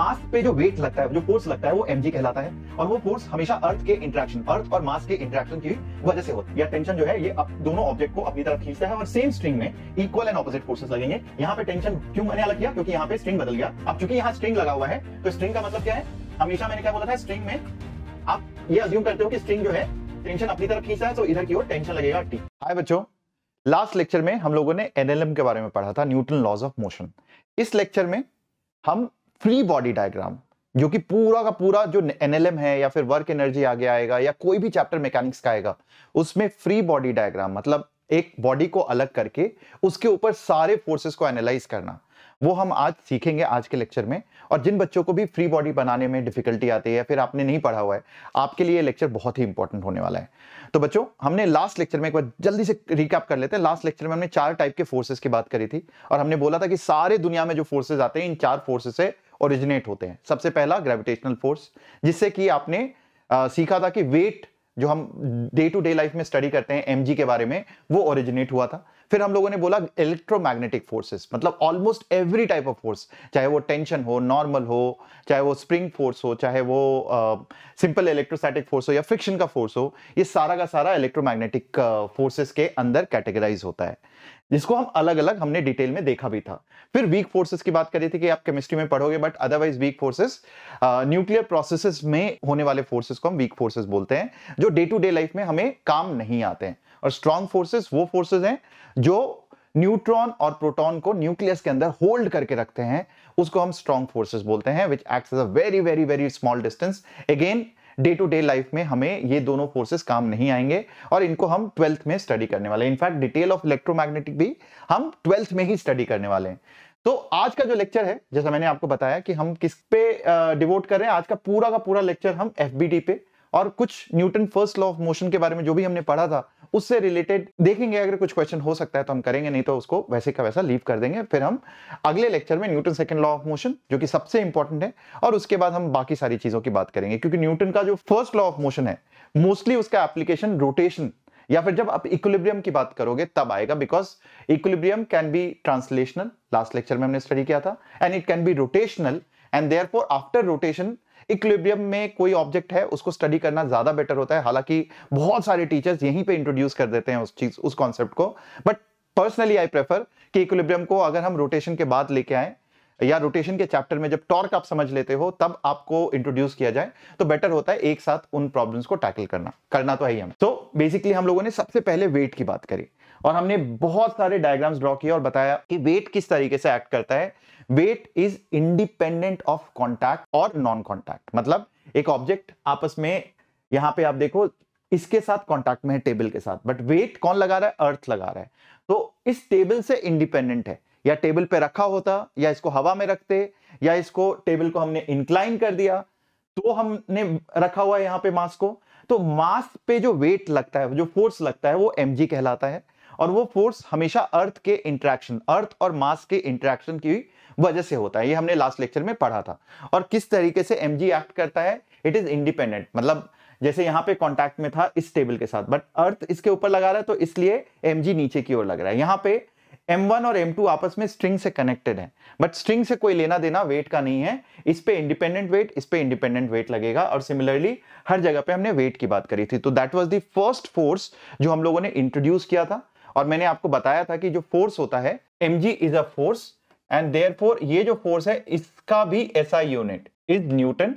मास पे जो वेट लगता है जो फोर्स लगता है वो एमजी कहलाता है और वो फोर्स हमेशा अर्थ के इंट्रैक्शन अर्थ और मास के इंट्रैक्शन की वजह से होती है या टेंशन जो है ये अप, दोनों ऑब्जेक्ट को अपनी तरफ खींचता है और सेम स्ट्रिंग में इक्वल एंड ऑपोजिट फोर्सेस लगेंगे यहाँ पे टेंशन क्यों मैंने अलग किया क्योंकि यहाँ पे स्ट्रिंग बदल गया अब चूंकि यहाँ स्ट्रिंग लगा हुआ है तो स्ट्रिंग का मतलब क्या है हमेशा मैंने क्या बोला था स्ट्रिंग में आप ये अज्यूम करते हो कि स्ट्रिंग जो है टेंशन अपनी तरफ खींचता है तो इधर की ओर टेंशन लगेगा टी हाय बच्चों लास्ट लेक्चर में हम लोगों ने एनएलएम के बारे में पढ़ा था न्यूटन लॉज ऑफ मोशन इस लेक्चर में हम फ्री बॉडी डायग्राम जो कि पूरा का पूरा जो एनएलएम है या फिर वर्क एनर्जी आगे आएगा या कोई भी चैप्टर मैकेनिक्स का आएगा उसमें फ्री बॉडी डायग्राम मतलब एक बॉडी को अलग करके उसके ऊपर सारे फोर्सेस को एनालाइज करना वो हम आज सीखेंगे आज के लेक्चर में और जिन बच्चों को भी फ्री बॉडी बनाने में डिफिकल्टी आती है या फिर आपने नहीं पढ़ा हुआ है आपके लिए लेक्चर बहुत ही इंपॉर्टेंट होने वाला है तो बच्चों हमने लास्ट लेक्चर में एक बार जल्दी से रिकैप कर लेते हैं लास्ट लेक्चर में हमने चार टाइप के फोर्सेज की बात करी थी और हमने बोला था कि सारे दुनिया में जो फोर्सेज आते हैं इन चार फोर्सेज से ओरिजिनेट होते हैं सबसे पहला ग्रेविटेशनल फोर्स जिससे कि आपने आ, सीखा था कि वेट जो हम डे टू डे लाइफ में स्टडी करते हैं एम के बारे में वो ओरिजिनेट हुआ था फिर हम लोगों ने बोला इलेक्ट्रोमैग्नेटिक फोर्सेस मतलब almost every type of force चाहे वो टेंशन हो नॉर्मल हो चाहे वो स्प्रिंग फोर्स हो चाहे वो सिंपल इलेक्ट्रोस्टैटिक फोर्स हो या फ्रिक्शन का फोर्स हो ये सारा का सारा इलेक्ट्रोमैग्नेटिक फोर्सेस के अंदर कैटेगराइज होता है जिसको हम अलग अलग हमने डिटेल में देखा भी था फिर वीक फोर्सेस की बात करी थी कि आप केमिस्ट्री में पढ़ोगे but otherwise weak forces nuclear processes में होने वाले फोर्सेस को हम वीक फोर्सेस बोलते हैं जो डे टू डे लाइफ में हमें काम नहीं आते हैं और स्ट्रॉन्ग फोर्सेस वो फोर्सेस हैं जो न्यूट्रॉन और प्रोटॉन को न्यूक्लियस के अंदर होल्ड करके रखते हैं उसको हम स्ट्रॉन्ग फोर्सेस बोलते हैं which act as a very very very small distance again day to day life में हमें ये दोनों फोर्सेस काम नहीं आएंगे और इनको हम ट्वेल्थ में स्टडी करने वाले हैं इनफैक्ट डिटेल ऑफ इलेक्ट्रोमैग्नेटिक भी हम ट्वेल्थ में ही स्टडी करने वाले हैं तो आज का जो लेक्चर है जैसा मैंने आपको बताया कि हम किस पे डिवोट कर रहे हैं आज का पूरा का पूरा लेक्चर हम एफ पे और कुछ Newton first law of motion के बारे में जो भी हमने पढ़ा था उससे रिलेटेड देखेंगे अगर कुछ क्वेश्चन हो सकता है तो हम करेंगे नहीं तो उसको वैसे का वैसा लीव कर देंगे फिर हम अगले लेक्चर में Newton second law of motion जो कि सबसे इंपॉर्टेंट है और उसके बाद हम बाकी सारी चीजों की बात करेंगे क्योंकि न्यूटन का जो फर्स्ट लॉ ऑफ मोशन है मोस्टली उसका एप्लीकेशन रोटेशन या फिर जब आप इक्विलिब्रियम की बात करोगे तब आएगा because equilibrium can be translational last lecture में हमने स्टडी किया था and it can be rotational and therefore after rotation equilibrium में कोई ऑब्जेक्ट है उसको स्टडी करना ज्यादा बेटर होता है हालांकि बहुत सारे टीचर्स यहीं पे इंट्रोड्यूस कर देते हैं उस चीज उस कॉन्सेप्ट को बट पर्सनली आई प्रेफर कि इक्विलिब्रियम को अगर हम रोटेशन के बाद लेके आए या रोटेशन के चैप्टर में जब टॉर्क आप समझ लेते हो तब आपको इंट्रोड्यूस किया जाए तो बेटर होता है एक साथ उन प्रॉब्लम्स को टैकल करना करना तो है ही हम तो बेसिकली हम लोगों ने सबसे पहले वेट की बात करी और हमने बहुत सारे डायग्राम्स ड्रॉ किए और बताया कि वेट किस तरीके से एक्ट करता है weight is independent of contact और नॉन कॉन्टैक्ट मतलब एक ऑब्जेक्ट आपस में यहां पे आप देखो इसके साथ कॉन्टैक्ट में है टेबल के साथ बट वेट कौन लगा रहा है अर्थ लगा रहा है तो इस टेबल से इंडिपेंडेंट है या टेबल पे रखा होता या इसको हवा में रखते या इसको टेबल को हमने इंक्लाइन कर दिया तो हमने रखा हुआ है यहाँ पे मास को तो मास पे जो वेट लगता है जो फोर्स लगता है वो एम कहलाता है और वो फोर्स हमेशा अर्थ के इंट्रैक्शन अर्थ और मास के इंट्रैक्शन की वजह से होता है ये हमने लास्ट लेक्चर में पढ़ा था और किस तरीके से एम एक्ट करता है इट इज इंडिपेंडेंट मतलब जैसे यहाँ पे कांटेक्ट में था इस टेबल के साथ बट अर्थ इसके ऊपर लगा रहा है तो इसलिए एम नीचे की ओर लग रहा है यहाँ पे M1 और M2 आपस में स्ट्रिंग से कनेक्टेड है बट स्ट्रिंग से कोई लेना देना वेट का नहीं है इस पे इंडिपेंडेंट वेट इस पे इंडिपेंडेंट वेट लगेगा और सिमिलरली हर जगह पे हमने वेट की बात करी थी तो that was the first force जो हम लोगों ने इंट्रोड्यूस किया था और मैंने आपको बताया था कि जो फोर्स होता है M G is a force and therefore ये जो फोर्स है इसका भी S I unit is Newton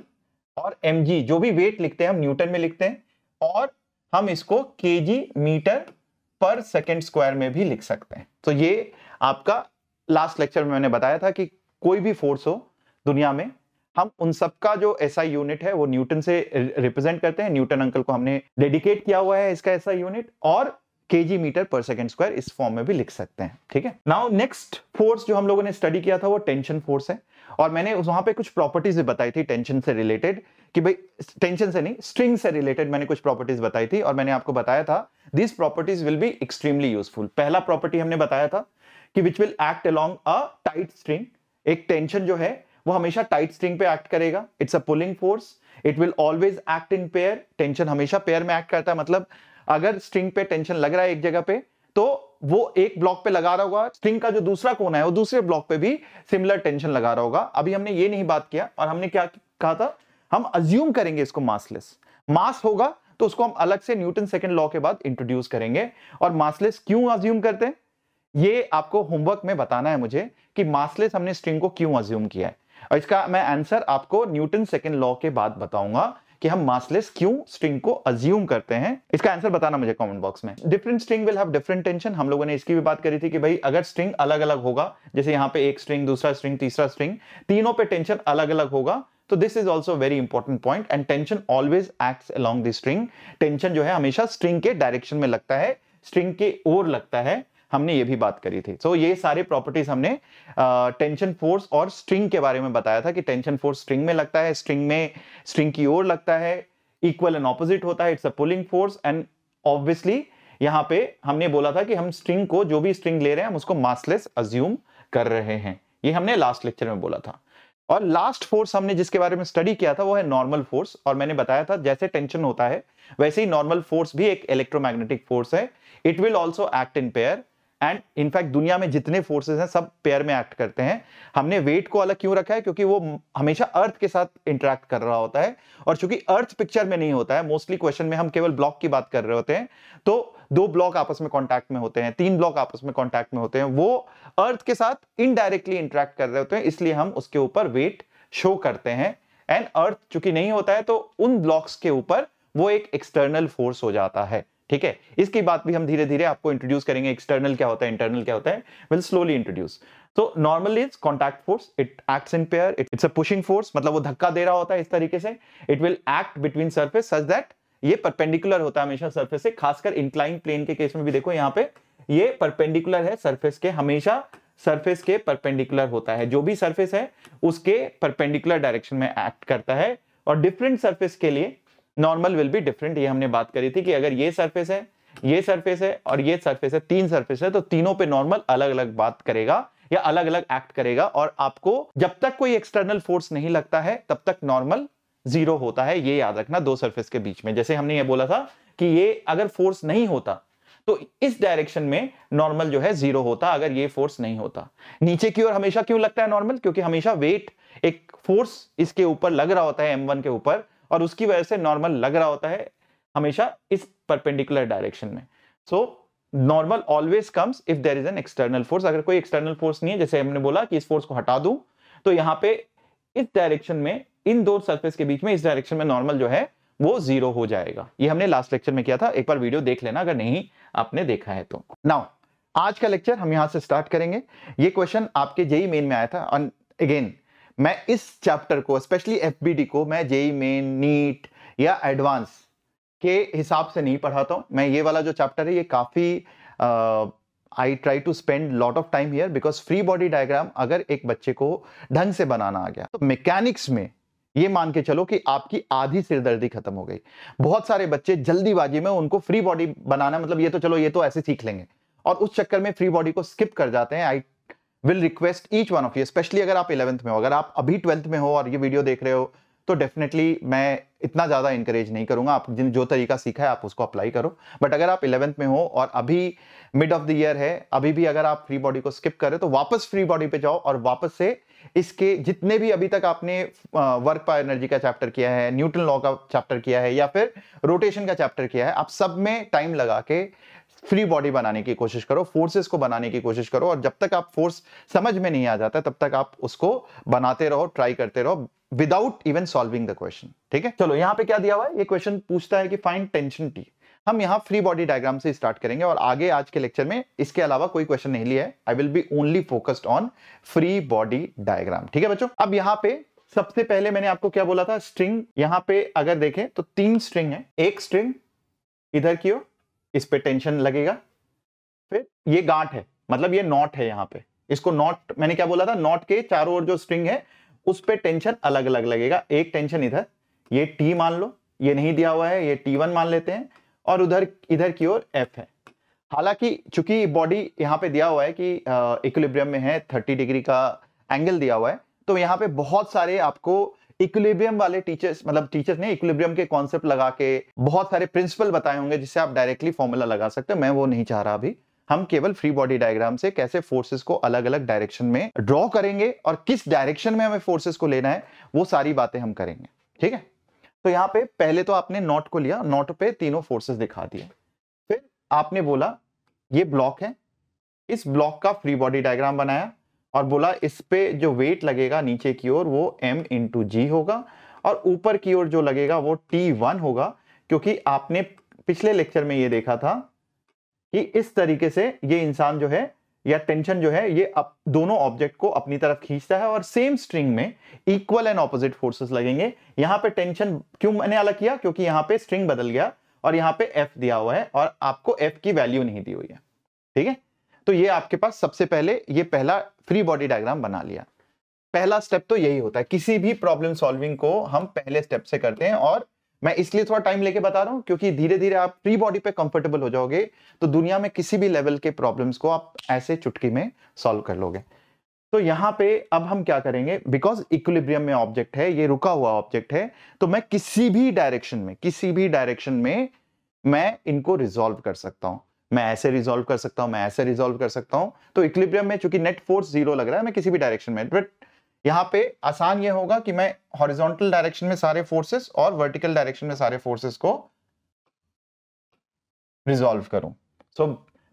और एम जी जो भी वेट लिखते हैं हम न्यूटन में लिखते हैं और हम इसको K G metre per second square में भी लिख सकते हैं तो ये आपका लास्ट लेक्चर में मैंने बताया था कि कोई भी फोर्स हो दुनिया में हम उन सब का जो ऐसा यूनिट है वो न्यूटन से रिप्रेजेंट करते हैं न्यूटन अंकल को हमने डेडिकेट किया हुआ है इसका ऐसा यूनिट और KG metre per second square इस फॉर्म में भी लिख सकते हैं ठीक है नाउ नेक्स्ट फोर्स जो हम लोगों ने स्टडी किया था वो टेंशन फोर्स है और मैंने वहां पे कुछ प्रॉपर्टीज भी बताई थी टेंशन से रिलेटेड कि भाई टेंशन से नहीं स्ट्रिंग से रिलेटेड मैंने कुछ प्रॉपर्टीज बताई थी और मैंने आपको बताया था this properties will be extremely useful पहला प्रॉपर्टी हमने बताया था कि which will act along a tight string एक टेंशन जो है वो हमेशा टाइट स्ट्रिंग पे एक्ट करेगा it's a pulling force it will always act in pair tension हमेशा पेयर में एक्ट करता है मतलब अगर स्ट्रिंग पे टेंशन लग रहा है एक जगह पे तो वो एक ब्लॉक पे लगा रहा होगा स्ट्रिंग का जो दूसरा कोना है वो दूसरे ब्लॉक पे भी सिमिलर टेंशन लगा रहा होगा अभी हमने ये नहीं बात किया और हमने क्या कहा था हम अज्यूम करेंगे इसको मासलेस मास होगा तो उसको हम अलग से न्यूटन सेकेंड लॉ के बाद इंट्रोड्यूस करेंगे और मासलेस क्यों अज्यूम करते हैं ये आपको होमवर्क में बताना है मुझे कि मासलेस हमने स्ट्रिंग को क्यों अज्यूम किया है और इसका मैं आंसर आपको न्यूटन सेकेंड लॉ के बाद बताऊंगा कि हम मासलेस क्यों स्ट्रिंग को अज्यूम करते हैं इसका आंसर बताना मुझे कमेंट बॉक्स में different string will have different tension हम लोगों ने इसकी भी बात करी थी कि भाई अगर स्ट्रिंग अलग अलग होगा जैसे यहाँ पे एक स्ट्रिंग दूसरा स्ट्रिंग तीसरा स्ट्रिंग तीनों पे टेंशन अलग अलग होगा तो this is also very important point and tension always act along this string tension जो है हमेशा स्ट्रिंग के डायरेक्शन में लगता है स्ट्रिंग के ओर लगता है हमने ये भी बात करी थी सो so, ये सारे प्रॉपर्टीज हमने टेंशन uh, फोर्स और स्ट्रिंग के बारे में बताया था कि टेंशन फोर्स स्ट्रिंग में लगता है स्ट्रिंग में स्ट्रिंग की ओर लगता है इक्वल एंड ऑपोजिट होता है it's a pulling force and obviously यहाँ पे हमने बोला था कि हम स्ट्रिंग को जो भी स्ट्रिंग ले रहे हैं हम उसको मासलेस अज्यूम कर रहे हैं ये हमने लास्ट लेक्चर में बोला था और लास्ट फोर्स हमने जिसके बारे में स्टडी किया था वो है नॉर्मल फोर्स और मैंने बताया था जैसे टेंशन होता है वैसे ही नॉर्मल फोर्स भी एक इलेक्ट्रोमैग्नेटिक फोर्स है it will also act in pair and in fact दुनिया में जितने फोर्सेस हैं सब पेयर में एक्ट करते हैं हमने वेट को अलग क्यों रखा है क्योंकि वो हमेशा अर्थ के साथ इंटरेक्ट कर रहा होता है और चूंकि अर्थ पिक्चर में नहीं होता है मोस्टली क्वेश्चन में हम केवल ब्लॉक की बात कर रहे होते हैं तो दो ब्लॉक आपस में कॉन्टैक्ट में होते हैं तीन ब्लॉक आपस में कॉन्टैक्ट में होते हैं वो अर्थ के साथ इनडायरेक्टली इंटरेक्ट कर रहे होते हैं इसलिए हम उसके ऊपर वेट शो करते हैं एंड अर्थ चूंकि नहीं होता है तो उन ब्लॉक्स के ऊपर वो एक एक्सटर्नल फोर्स हो जाता है ठीक है इसकी बात भी हम धीरे धीरे आपको इंट्रोड्यूस करेंगे एक्सटर्नल क्या होता है इंटरनल क्या होता है विल स्लोली इंट्रोड्यूस तो normal is contact force it acts in pair it's a pushing force मतलब वो धक्का दे रहा होता है इस तरीके से it will act between surface such that ये परपेंडिकुलर होता है हमेशा सर्फेस से खासकर इंक्लाइन प्लेन के केस में भी देखो यहाँ पे ये परपेंडिकुलर है सर्फेस के हमेशा सर्फेस के परपेंडिकुलर होता है जो भी सर्फेस है उसके परपेंडिकुलर डायरेक्शन में एक्ट करता है और डिफरेंट सर्फेस के लिए नॉर्मल विल बी डिफरेंट ये हमने बात करी थी कि अगर ये सरफेस है ये सरफेस है और ये सरफेस है तीन सरफेस है तो तीनों पे नॉर्मल अलग अलग बात करेगा या अलग अलग एक्ट करेगा और आपको जब तक कोई एक्सटर्नल फोर्स नहीं लगता है तब तक नॉर्मल जीरो होता है ये याद रखना दो सरफेस के बीच में जैसे हमने ये बोला था कि ये अगर फोर्स नहीं होता तो इस डायरेक्शन में नॉर्मल जो है जीरो होता अगर ये फोर्स नहीं होता नीचे की ओर हमेशा क्यों लगता है नॉर्मल क्योंकि हमेशा वेट एक फोर्स इसके ऊपर लग रहा होता है एम वन के ऊपर और उसकी वजह से नॉर्मल लग रहा होता है हमेशा इस परपेंडिकुलर डायरेक्शन में so normal always comes if there is an external force अगर कोई एक्सटर्नल फोर्स नहीं है जैसे हमने बोला कि इस फोर्स को हटा दू तो यहां पे इस डायरेक्शन में इन दो सर्फेस के बीच में इस डायरेक्शन में नॉर्मल जो है वो जीरो हो जाएगा ये हमने लास्ट लेक्चर में किया था एक बार वीडियो देख लेना अगर नहीं आपने देखा है तो नाउ आज का लेक्चर हम यहां से स्टार्ट करेंगे ये क्वेश्चन आपके जेई मेन में आया था अगेन मैं इस चैप्टर को स्पेशली एफ को मैं जेई मेन नीट या एडवांस के हिसाब से नहीं पढ़ाता हूँ मैं ये वाला जो चैप्टर है ये काफ़ी I try to spend lot of time here because free body diagram अगर एक बच्चे को ढंग से बनाना आ गया तो मैकेनिक्स में ये मान के चलो कि आपकी आधी सिरदर्दी खत्म हो गई बहुत सारे बच्चे जल्दीबाजी में उनको फ्री बॉडी बनाना मतलब ये तो चलो ये तो ऐसे सीख लेंगे और उस चक्कर में फ्री बॉडी को स्किप कर जाते हैं I will request each one of you specially अगर आप इलेवंथ में हो अगर आप अभी ट्वेल्थ में हो और ये वीडियो देख रहे हो तो डेफिनेटली मैं इतना ज़्यादा इंकरेज नहीं करूँगा आप जिन जो तरीका सीखा है आप उसको अप्लाई करो बट अगर आप इलेवंथ में हो और अभी मिड ऑफ द ईयर है अभी भी अगर आप फ्री बॉडी को स्किप करें तो वापस फ्री बॉडी पे जाओ और वापस से इसके जितने भी अभी तक आपने वर्क पा एनर्जी का चैप्टर किया है न्यूटन लॉ का चैप्टर किया है या फिर रोटेशन का चैप्टर किया है आप सब में टाइम लगा के फ्री बॉडी बनाने की कोशिश करो फोर्सेस को बनाने की कोशिश करो और जब तक आप फोर्स समझ में नहीं आ जाता तब तक आप उसको बनाते रहो ट्राई करते रहो without even solving the question ठीक है चलो यहाँ पे क्या दिया हुआ है ये क्वेश्चन पूछता है कि फाइंड टेंशन टी हम यहाँ फ्री बॉडी डायग्राम से स्टार्ट करेंगे और आगे आज के लेक्चर में इसके अलावा कोई क्वेश्चन नहीं लिया है I will be only focused on free body diagram ठीक है बच्चों अब यहाँ पे सबसे पहले मैंने आपको क्या बोला था स्ट्रिंग यहाँ पे अगर देखें तो तीन स्ट्रिंग है एक स्ट्रिंग इधर की ओर इस पे टेंशन लगेगा फिर ये गांठ है मतलब ये नॉट है यहाँ पे इसको नॉट मैंने क्या बोला था नॉट के चारों ओर जो स्ट्रिंग है उस पे टेंशन अलग अलग लगेगा एक टेंशन इधर ये टी मान लो ये नहीं दिया हुआ है ये टी वन मान लेते हैं और उधर इधर की ओर एफ है हालांकि चूंकि बॉडी यहाँ पे दिया हुआ है कि इक्विलिब्रियम में है थर्टी डिग्री का एंगल दिया हुआ है तो यहाँ पे बहुत सारे आपको इक्विलिब्रियम वाले टीचर्स मतलब टीचर्स ने इक्विलिब्रियम के कॉन्सेप्ट लगा के बहुत सारे प्रिंसिपल बताए होंगे जिससे आप डायरेक्टली फॉर्मूला लगा सकते हो मैं वो नहीं चाह रहा अभी हम केवल फ्री बॉडी डायग्राम से कैसे फोर्सेस को अलग अलग डायरेक्शन में ड्रॉ करेंगे और किस डायरेक्शन में हमें फोर्सेस को लेना है वो सारी बातें हम करेंगे ठीक है तो यहाँ पे पहले तो आपने नॉट को लिया नॉट पे तीनों फोर्सेस दिखा दिए फिर आपने बोला ये ब्लॉक है इस ब्लॉक का फ्री बॉडी डायग्राम बनाया और बोला इस पे जो वेट लगेगा नीचे की ओर वो m इंटू जी होगा और ऊपर की ओर जो लगेगा वो टी वन होगा क्योंकि आपने पिछले लेक्चर में ये देखा था कि इस तरीके से ये इंसान जो है या टेंशन जो है ये अप, दोनों ऑब्जेक्ट को अपनी तरफ खींचता है और सेम स्ट्रिंग में इक्वल एंड ऑपोजिट फोर्सेस लगेंगे यहां पे टेंशन क्यों मैंने अलग किया क्योंकि यहां पे स्ट्रिंग बदल गया और यहां पे एफ दिया हुआ है और आपको एफ की वैल्यू नहीं दी हुई है ठीक है तो ये आपके पास सबसे पहले ये पहला फ्री बॉडी डायग्राम बना लिया पहला स्टेप तो यही होता है किसी भी प्रॉब्लम सॉल्विंग को हम पहले स्टेप से करते हैं और मैं इसलिए थोड़ा टाइम लेके बता रहा हूँ क्योंकि धीरे धीरे आप प्री बॉडी पे कंफर्टेबल हो जाओगे तो दुनिया में किसी भी लेवल के प्रॉब्लम्स को आप ऐसे चुटकी में सॉल्व कर लोगे तो यहाँ पे अब हम क्या करेंगे बिकॉज इक्विलिब्रियम में ऑब्जेक्ट है ये रुका हुआ ऑब्जेक्ट है तो मैं किसी भी डायरेक्शन में किसी भी डायरेक्शन में मैं इनको रिजोल्व कर सकता हूँ मैं ऐसे रिजोल्व कर सकता हूं मैं ऐसे रिजोल्व कर सकता हूँ तो इक्लिब्रियम में चूंकि नेट फोर्स जीरो लग रहा है मैं किसी भी डायरेक्शन में बट यहाँ पे आसान ये होगा कि मैं हॉरिजोंटल डायरेक्शन में सारे फोर्सेस और वर्टिकल डायरेक्शन में सारे फोर्सेस को रिजोल्व करूं सो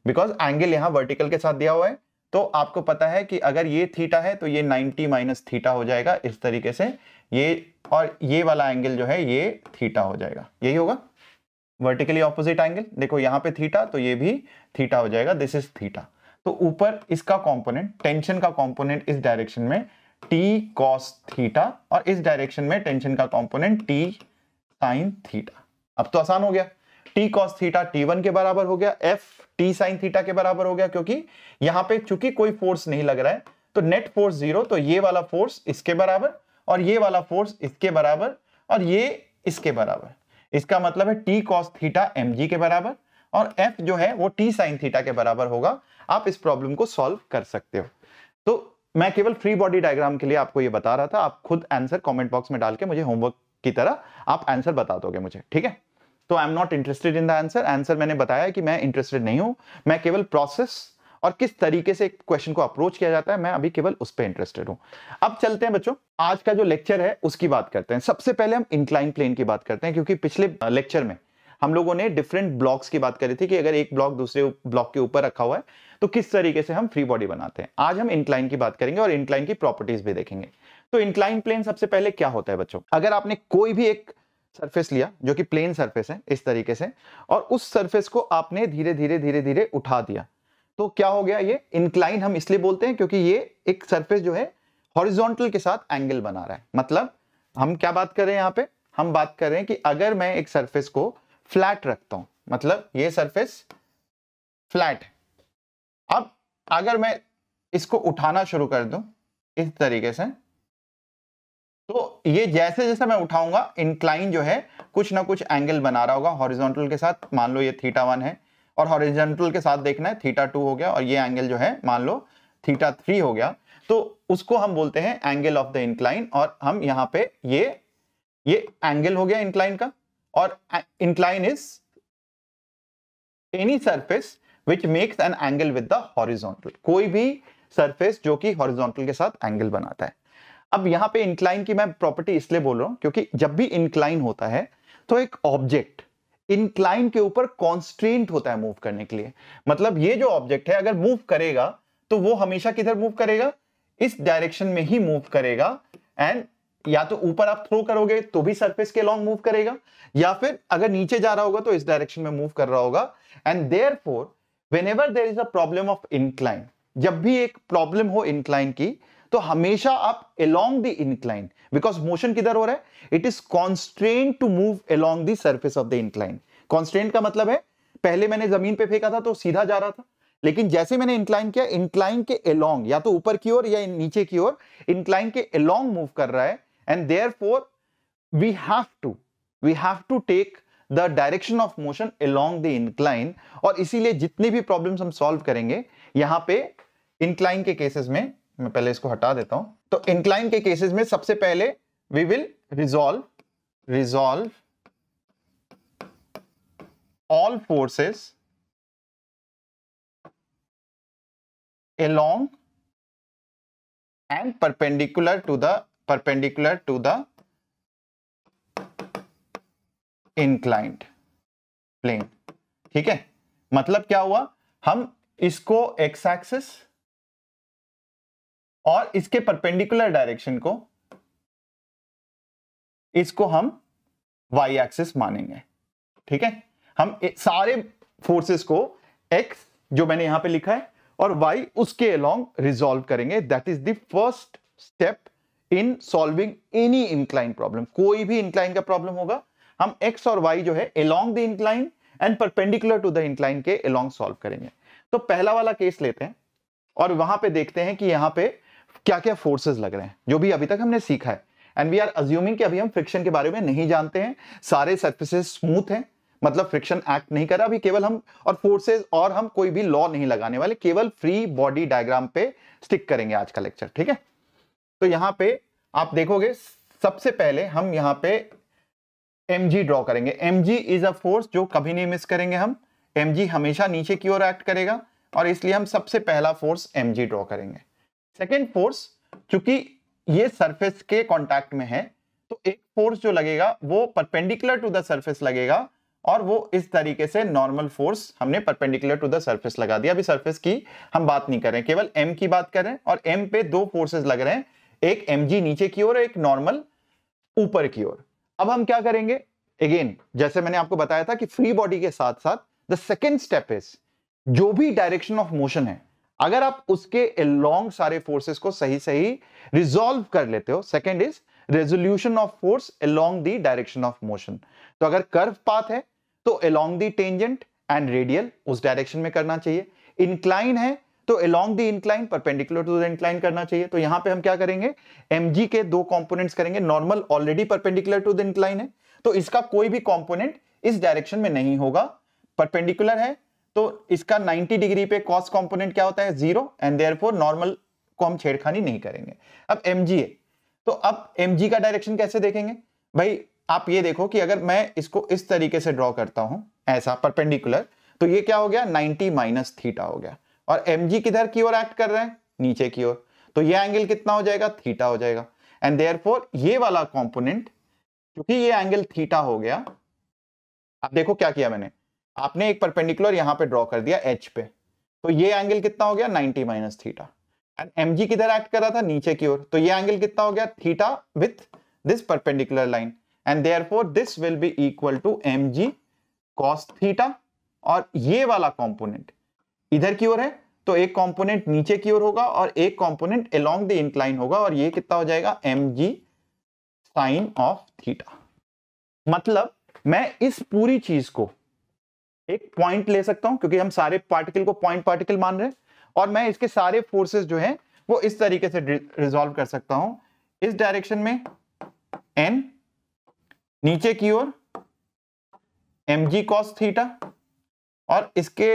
बिकॉज एंगल यहां वर्टिकल के साथ दिया हुआ है तो आपको पता है कि अगर ये थीटा है तो ये 90 माइनस थीटा हो जाएगा इस तरीके से ये और ये वाला एंगल जो है ये थीटा हो जाएगा यही होगा वर्टिकली ऑपोजिट एंगल देखो यहां पे थीटा तो ये भी थीटा हो जाएगा दिस इज थीटा तो ऊपर इसका कॉम्पोनेंट टेंशन का कॉम्पोनेंट इस डायरेक्शन में टी कॉस थीटा और इस डायरेक्शन में टेंशन का कॉम्पोनेंट टी साइन थीटा अब तो आसान हो गया T cos theta T one के बराबर हो गया एफ टी साइन थीटा के बराबर हो गया क्योंकि यहां पे चूंकि कोई फोर्स नहीं लग रहा है तो नेट फोर्स जीरो तो ये वाला फोर्स इसके बराबर और ये वाला फोर्स इसके बराबर और ये इसके बराबर इसका मतलब है टी कॉस थीटा एम के बराबर और एफ जो है वो टी साइन थीटा के बराबर होगा आप इस प्रॉब्लम को सॉल्व कर सकते हो तो मैं केवल फ्री बॉडी डायग्राम के लिए आपको ये बता रहा था आप खुद आंसर कमेंट बॉक्स में डाल के मुझे होमवर्क की तरह आप आंसर बता दोगे मुझे ठीक है तो I am not interested in the answer answer मैंने बताया कि मैं इंटरेस्टेड नहीं हूं मैं केवल प्रोसेस और किस तरीके से क्वेश्चन को अप्रोच किया जाता है मैं अभी केवल उस पर इंटरेस्टेड हूं अब चलते हैं बच्चों आज का जो लेक्चर है उसकी बात करते हैं सबसे पहले हम इंक्लाइन प्लेन की बात करते हैं क्योंकि पिछले लेक्चर में हम लोगों ने डिफरेंट ब्लॉक्स की बात करी थी कि अगर एक ब्लॉक दूसरे ब्लॉक के ऊपर रखा हुआ है तो किस तरीके से हम फ्री बॉडी बनाते हैं आज हम इंक्लाइन की बात करेंगे और इंक्लाइन की प्रॉपर्टीज भी देखेंगे तो इंक्लाइन प्लेन सबसे पहले क्या होता है बच्चों अगर आपने कोई भी एक सरफेस लिया जो कि प्लेन सरफेस है इस तरीके से और उस सरफेस को आपने धीरे धीरे धीरे धीरे उठा दिया तो क्या हो गया ये इंक्लाइन हम इसलिए बोलते हैं क्योंकि ये एक सरफेस जो है हॉरिजॉन्टल के साथ एंगल बना रहा है मतलब हम क्या बात कर रहे हैं यहाँ पे हम बात कर रहे हैं कि अगर मैं एक सरफेस को फ्लैट रखता हूं मतलब ये सरफेस फ्लैट है अब अगर मैं इसको उठाना शुरू कर दू इस तरीके से तो ये जैसे जैसे मैं उठाऊंगा इंक्लाइन जो है कुछ ना कुछ एंगल बना रहा होगा हॉरिजॉन्टल के साथ मान लो ये थीटा वन है और हॉरिजेंटल के साथ देखना है थीटा टू हो गया और ये एंगल जो है मान लो थीटा थ्री हो गया तो उसको हम बोलते हैं एंगल ऑफ द इंक्लाइन और हम यहाँ पे ये ये एंगल हो गया इंक्लाइन का और incline is any surface which makes an angle with the horizontal कोई भी सरफेस जो कि हॉरिजॉन्टल के साथ एंगल बनाता है अब यहां पे इंक्लाइन की मैं प्रॉपर्टी इसलिए बोल रहा हूं क्योंकि जब भी इंक्लाइन होता है तो एक ऑब्जेक्ट इनक्लाइन के ऊपर कॉन्स्ट्रेंट होता है मूव करने के लिए मतलब ये जो ऑब्जेक्ट है अगर मूव करेगा तो वो हमेशा किधर मूव करेगा इस डायरेक्शन में ही मूव करेगा एंड या तो ऊपर आप थ्रो करोगे तो भी सरफेस के लॉन्ग मूव करेगा या फिर अगर नीचे जा रहा होगा तो इस डायरेक्शन में मूव कर रहा होगा and therefore whenever there is a problem of incline जब भी एक प्रॉब्लम हो इनक्लाइन की तो हमेशा आप along the incline because motion किधर हो रहा है it is constrain to move along the surface of the incline constant का मतलब है पहले मैंने जमीन पे फेंका था तो सीधा जा रहा था लेकिन जैसे मैंने इंक्लाइन किया इंक्लाइन के अलोंग या तो ऊपर की ओर या नीचे की ओर इंक्लाइन के अलोंग मूव कर रहा है and therefore we have to we have to take the direction of motion along the incline और इसीलिए जितने भी प्रॉब्लम्स हम सॉल्व करेंगे यहां पे इंक्लाइन के केसेस में मैं पहले इसको हटा देता हूं तो इंक्लाइन के केसेस में सबसे पहले we will resolve resolve all forces along and perpendicular to the perpendicular to the inclined plane ठीक है मतलब क्या हुआ हम इसको एक्स एक्सिस और इसके परपेंडिकुलर डायरेक्शन को इसको हम वाई एक्सिस मानेंगे ठीक है हम सारे फोर्सेस को एक्स जो मैंने यहां पे लिखा है और वाई उसके अलोंग रिजॉल्व करेंगे that is the first step in solving any incline problem कोई भी इंक्लाइन का प्रॉब्लम होगा हम एक्स और वाई जो है along the incline and perpendicular to the incline के अलोंग सॉल्व करेंगे तो पहला वाला केस लेते हैं और वहां पे देखते हैं कि यहां पे क्या क्या फोर्सेस लग रहे हैं जो भी अभी तक हमने सीखा है एंड वी आर अज्यूमिंग कि अभी हम फ्रिक्शन के बारे में नहीं जानते हैं सारे सर्फिस स्मूथ हैं मतलब फ्रिक्शन एक्ट नहीं कर रहा अभी केवल हम और फोर्सेज और हम कोई भी लॉ नहीं लगाने वाले केवल फ्री बॉडी डायग्राम पे स्टिक करेंगे आज का लेक्चर ठीक है तो यहाँ पे आप देखोगे सबसे पहले हम यहाँ पे एम जी ड्रॉ करेंगे M G is a force जो कभी नहीं मिस करेंगे हम एम जी हमेशा नीचे की ओर एक्ट करेगा और इसलिए हम सबसे पहला फोर्स एम जी ड्रॉ करेंगे सेकेंड फोर्स चूंकि ये सरफेस के कॉन्टैक्ट में है तो एक फोर्स जो लगेगा वो परपेंडिकुलर टू द सरफेस लगेगा और वो इस तरीके से नॉर्मल फोर्स हमने परपेंडिकुलर टू द सरफेस लगा दिया अभी सरफेस की हम बात नहीं करें केवल एम की बात करें और एम पे दो फोर्सेस लग रहे हैं एक एम नीचे की ओर एक नॉर्मल ऊपर की ओर अब हम क्या करेंगे अगेन जैसे मैंने आपको बताया था कि फ्री बॉडी के साथ साथ द सेकेंड स्टेप इज जो भी डायरेक्शन ऑफ मोशन है अगर आप उसके अलोंग सारे फोर्सेस को सही सही रिजोल्व कर लेते हो second is resolution of force along the direction of motion तो अगर कर्व पाथ है तो along the tangent and radial उस डायरेक्शन में करना चाहिए इंक्लाइन है तो along the incline perpendicular to the incline करना चाहिए तो यहां पे हम क्या करेंगे mg के दो कंपोनेंट्स करेंगे normal already perpendicular to the incline है तो इसका कोई भी कंपोनेंट इस डायरेक्शन में नहीं होगा परपेंडिकुलर है तो इसका 90 डिग्री पे कॉस्ट कंपोनेंट क्या होता है zero and therefore normal को हम छेड़खानी नहीं करेंगे अब एम तो अब एम का डायरेक्शन कैसे देखेंगे भाई आप ये देखो कि अगर मैं इसको इस तरीके से ड्रॉ करता हूं ऐसा परपेंडिकुलर तो ये क्या हो गया 90 माइनस थीटा हो गया और एम किधर की ओर एक्ट कर रहे हैं नीचे की ओर तो ये एंगल कितना हो जाएगा थीटा हो जाएगा एंड देयरफॉर ये वाला कॉम्पोनेंट क्योंकि ये एंगल थीटा हो गया अब देखो क्या किया मैंने आपने एक परपेंडिकुलर यहां पे ड्रॉ कर दिया एच पे तो ये एंगल कितना हो गया 90 minus theta and M G किधर एक्ट कर रहा था नीचे की ओर तो ये एंगल कितना हो गया theta with this perpendicular line and therefore this will be equal to M G cos theta और ये वाला कॉम्पोनेंट इधर की ओर है तो एक कॉम्पोनेंट नीचे की ओर होगा और एक कॉम्पोनेंट अलोंग द इंक्लाइन होगा और ये कितना हो जाएगा M G sine of theta मतलब मैं इस पूरी चीज को एक पॉइंट ले सकता हूं क्योंकि हम सारे पार्टिकल को पॉइंट पार्टिकल मान रहे हैं और मैं इसके सारे फोर्सेस जो है वो इस तरीके से रिजोल्व कर सकता हूं इस डायरेक्शन में एन नीचे की ओर एम जी कॉस थीटा और इसके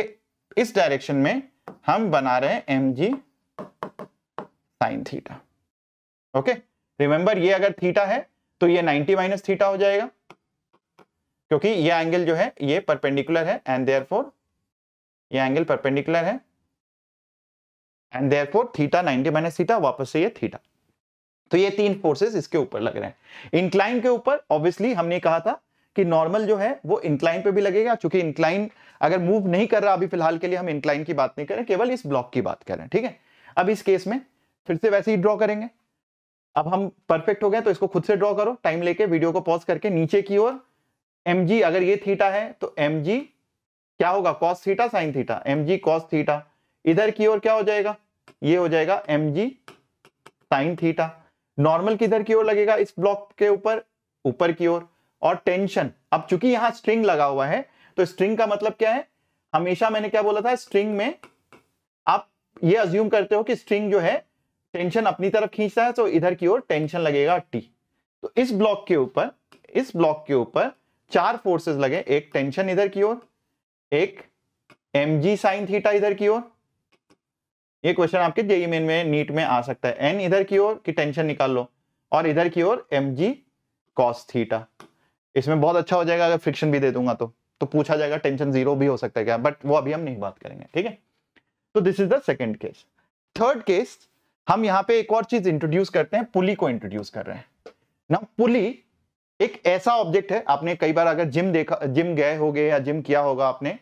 इस डायरेक्शन में हम बना रहे हैं M G sine theta okay remember ये अगर थीटा है तो ये 90 माइनस थीटा हो जाएगा क्योंकि ये एंगल जो है ये परपेंडिकुलर है एंड फोर ये एंगल परपेंडिकुलर है and for theta ninety minus theta वापस से ये थीटा तो ये तीन फोर्सेस इसके ऊपर लग रहे हैं इंक्लाइन के ऊपर ऑब्वियसली हमने कहा था कि नॉर्मल जो है वो इंक्लाइन पे भी लगेगा चूंकि इंक्लाइन अगर मूव नहीं कर रहा अभी फिलहाल के लिए हम इंक्लाइन की बात नहीं करें केवल इस ब्लॉक की बात करें ठीक है अब इस केस में फिर से वैसे ही ड्रॉ करेंगे अब हम परफेक्ट हो गए तो इसको खुद से ड्रॉ करो टाइम लेके वीडियो को पॉज करके नीचे की ओर एम जी अगर ये थीटा है तो एम जी क्या होगा cos theta sine theta M G cos theta इधर की ओर क्या हो जाएगा ये हो जाएगा M G sine theta normal किधर की ओर लगेगा इस ब्लॉक के ऊपर ऊपर की ओर और, और टेंशन अब चूंकि यहां स्ट्रिंग लगा हुआ है तो स्ट्रिंग का मतलब क्या है हमेशा मैंने क्या बोला था स्ट्रिंग में आप ये अज्यूम करते हो कि स्ट्रिंग जो है टेंशन अपनी तरफ खींचता है तो इधर की ओर टेंशन लगेगा टी तो इस ब्लॉक के ऊपर इस ब्लॉक के ऊपर चार फोर्सेस लगे एक टेंशन इधर की ओर एक एम जी साइन थीटा इधर की ओर ये क्वेश्चन आपके जेई मेन e में नीट में आ सकता है एन इधर की ओर की टेंशन निकाल लो और इधर की ओर एम जी कॉस थीटा इसमें बहुत अच्छा हो जाएगा अगर फ्रिक्शन भी दे दूंगा तो तो पूछा जाएगा टेंशन जीरो भी हो सकता है क्या बट वो अभी हम नहीं बात करेंगे ठीक है तो this is the second case third case हम यहां पे एक और चीज इंट्रोड्यूस करते हैं पुली को इंट्रोड्यूस कर रहे हैं ना पुली एक ऐसा ऑब्जेक्ट है आपने कई बार अगर जिम देखा जिम गए गए या जिम किया होगा आपने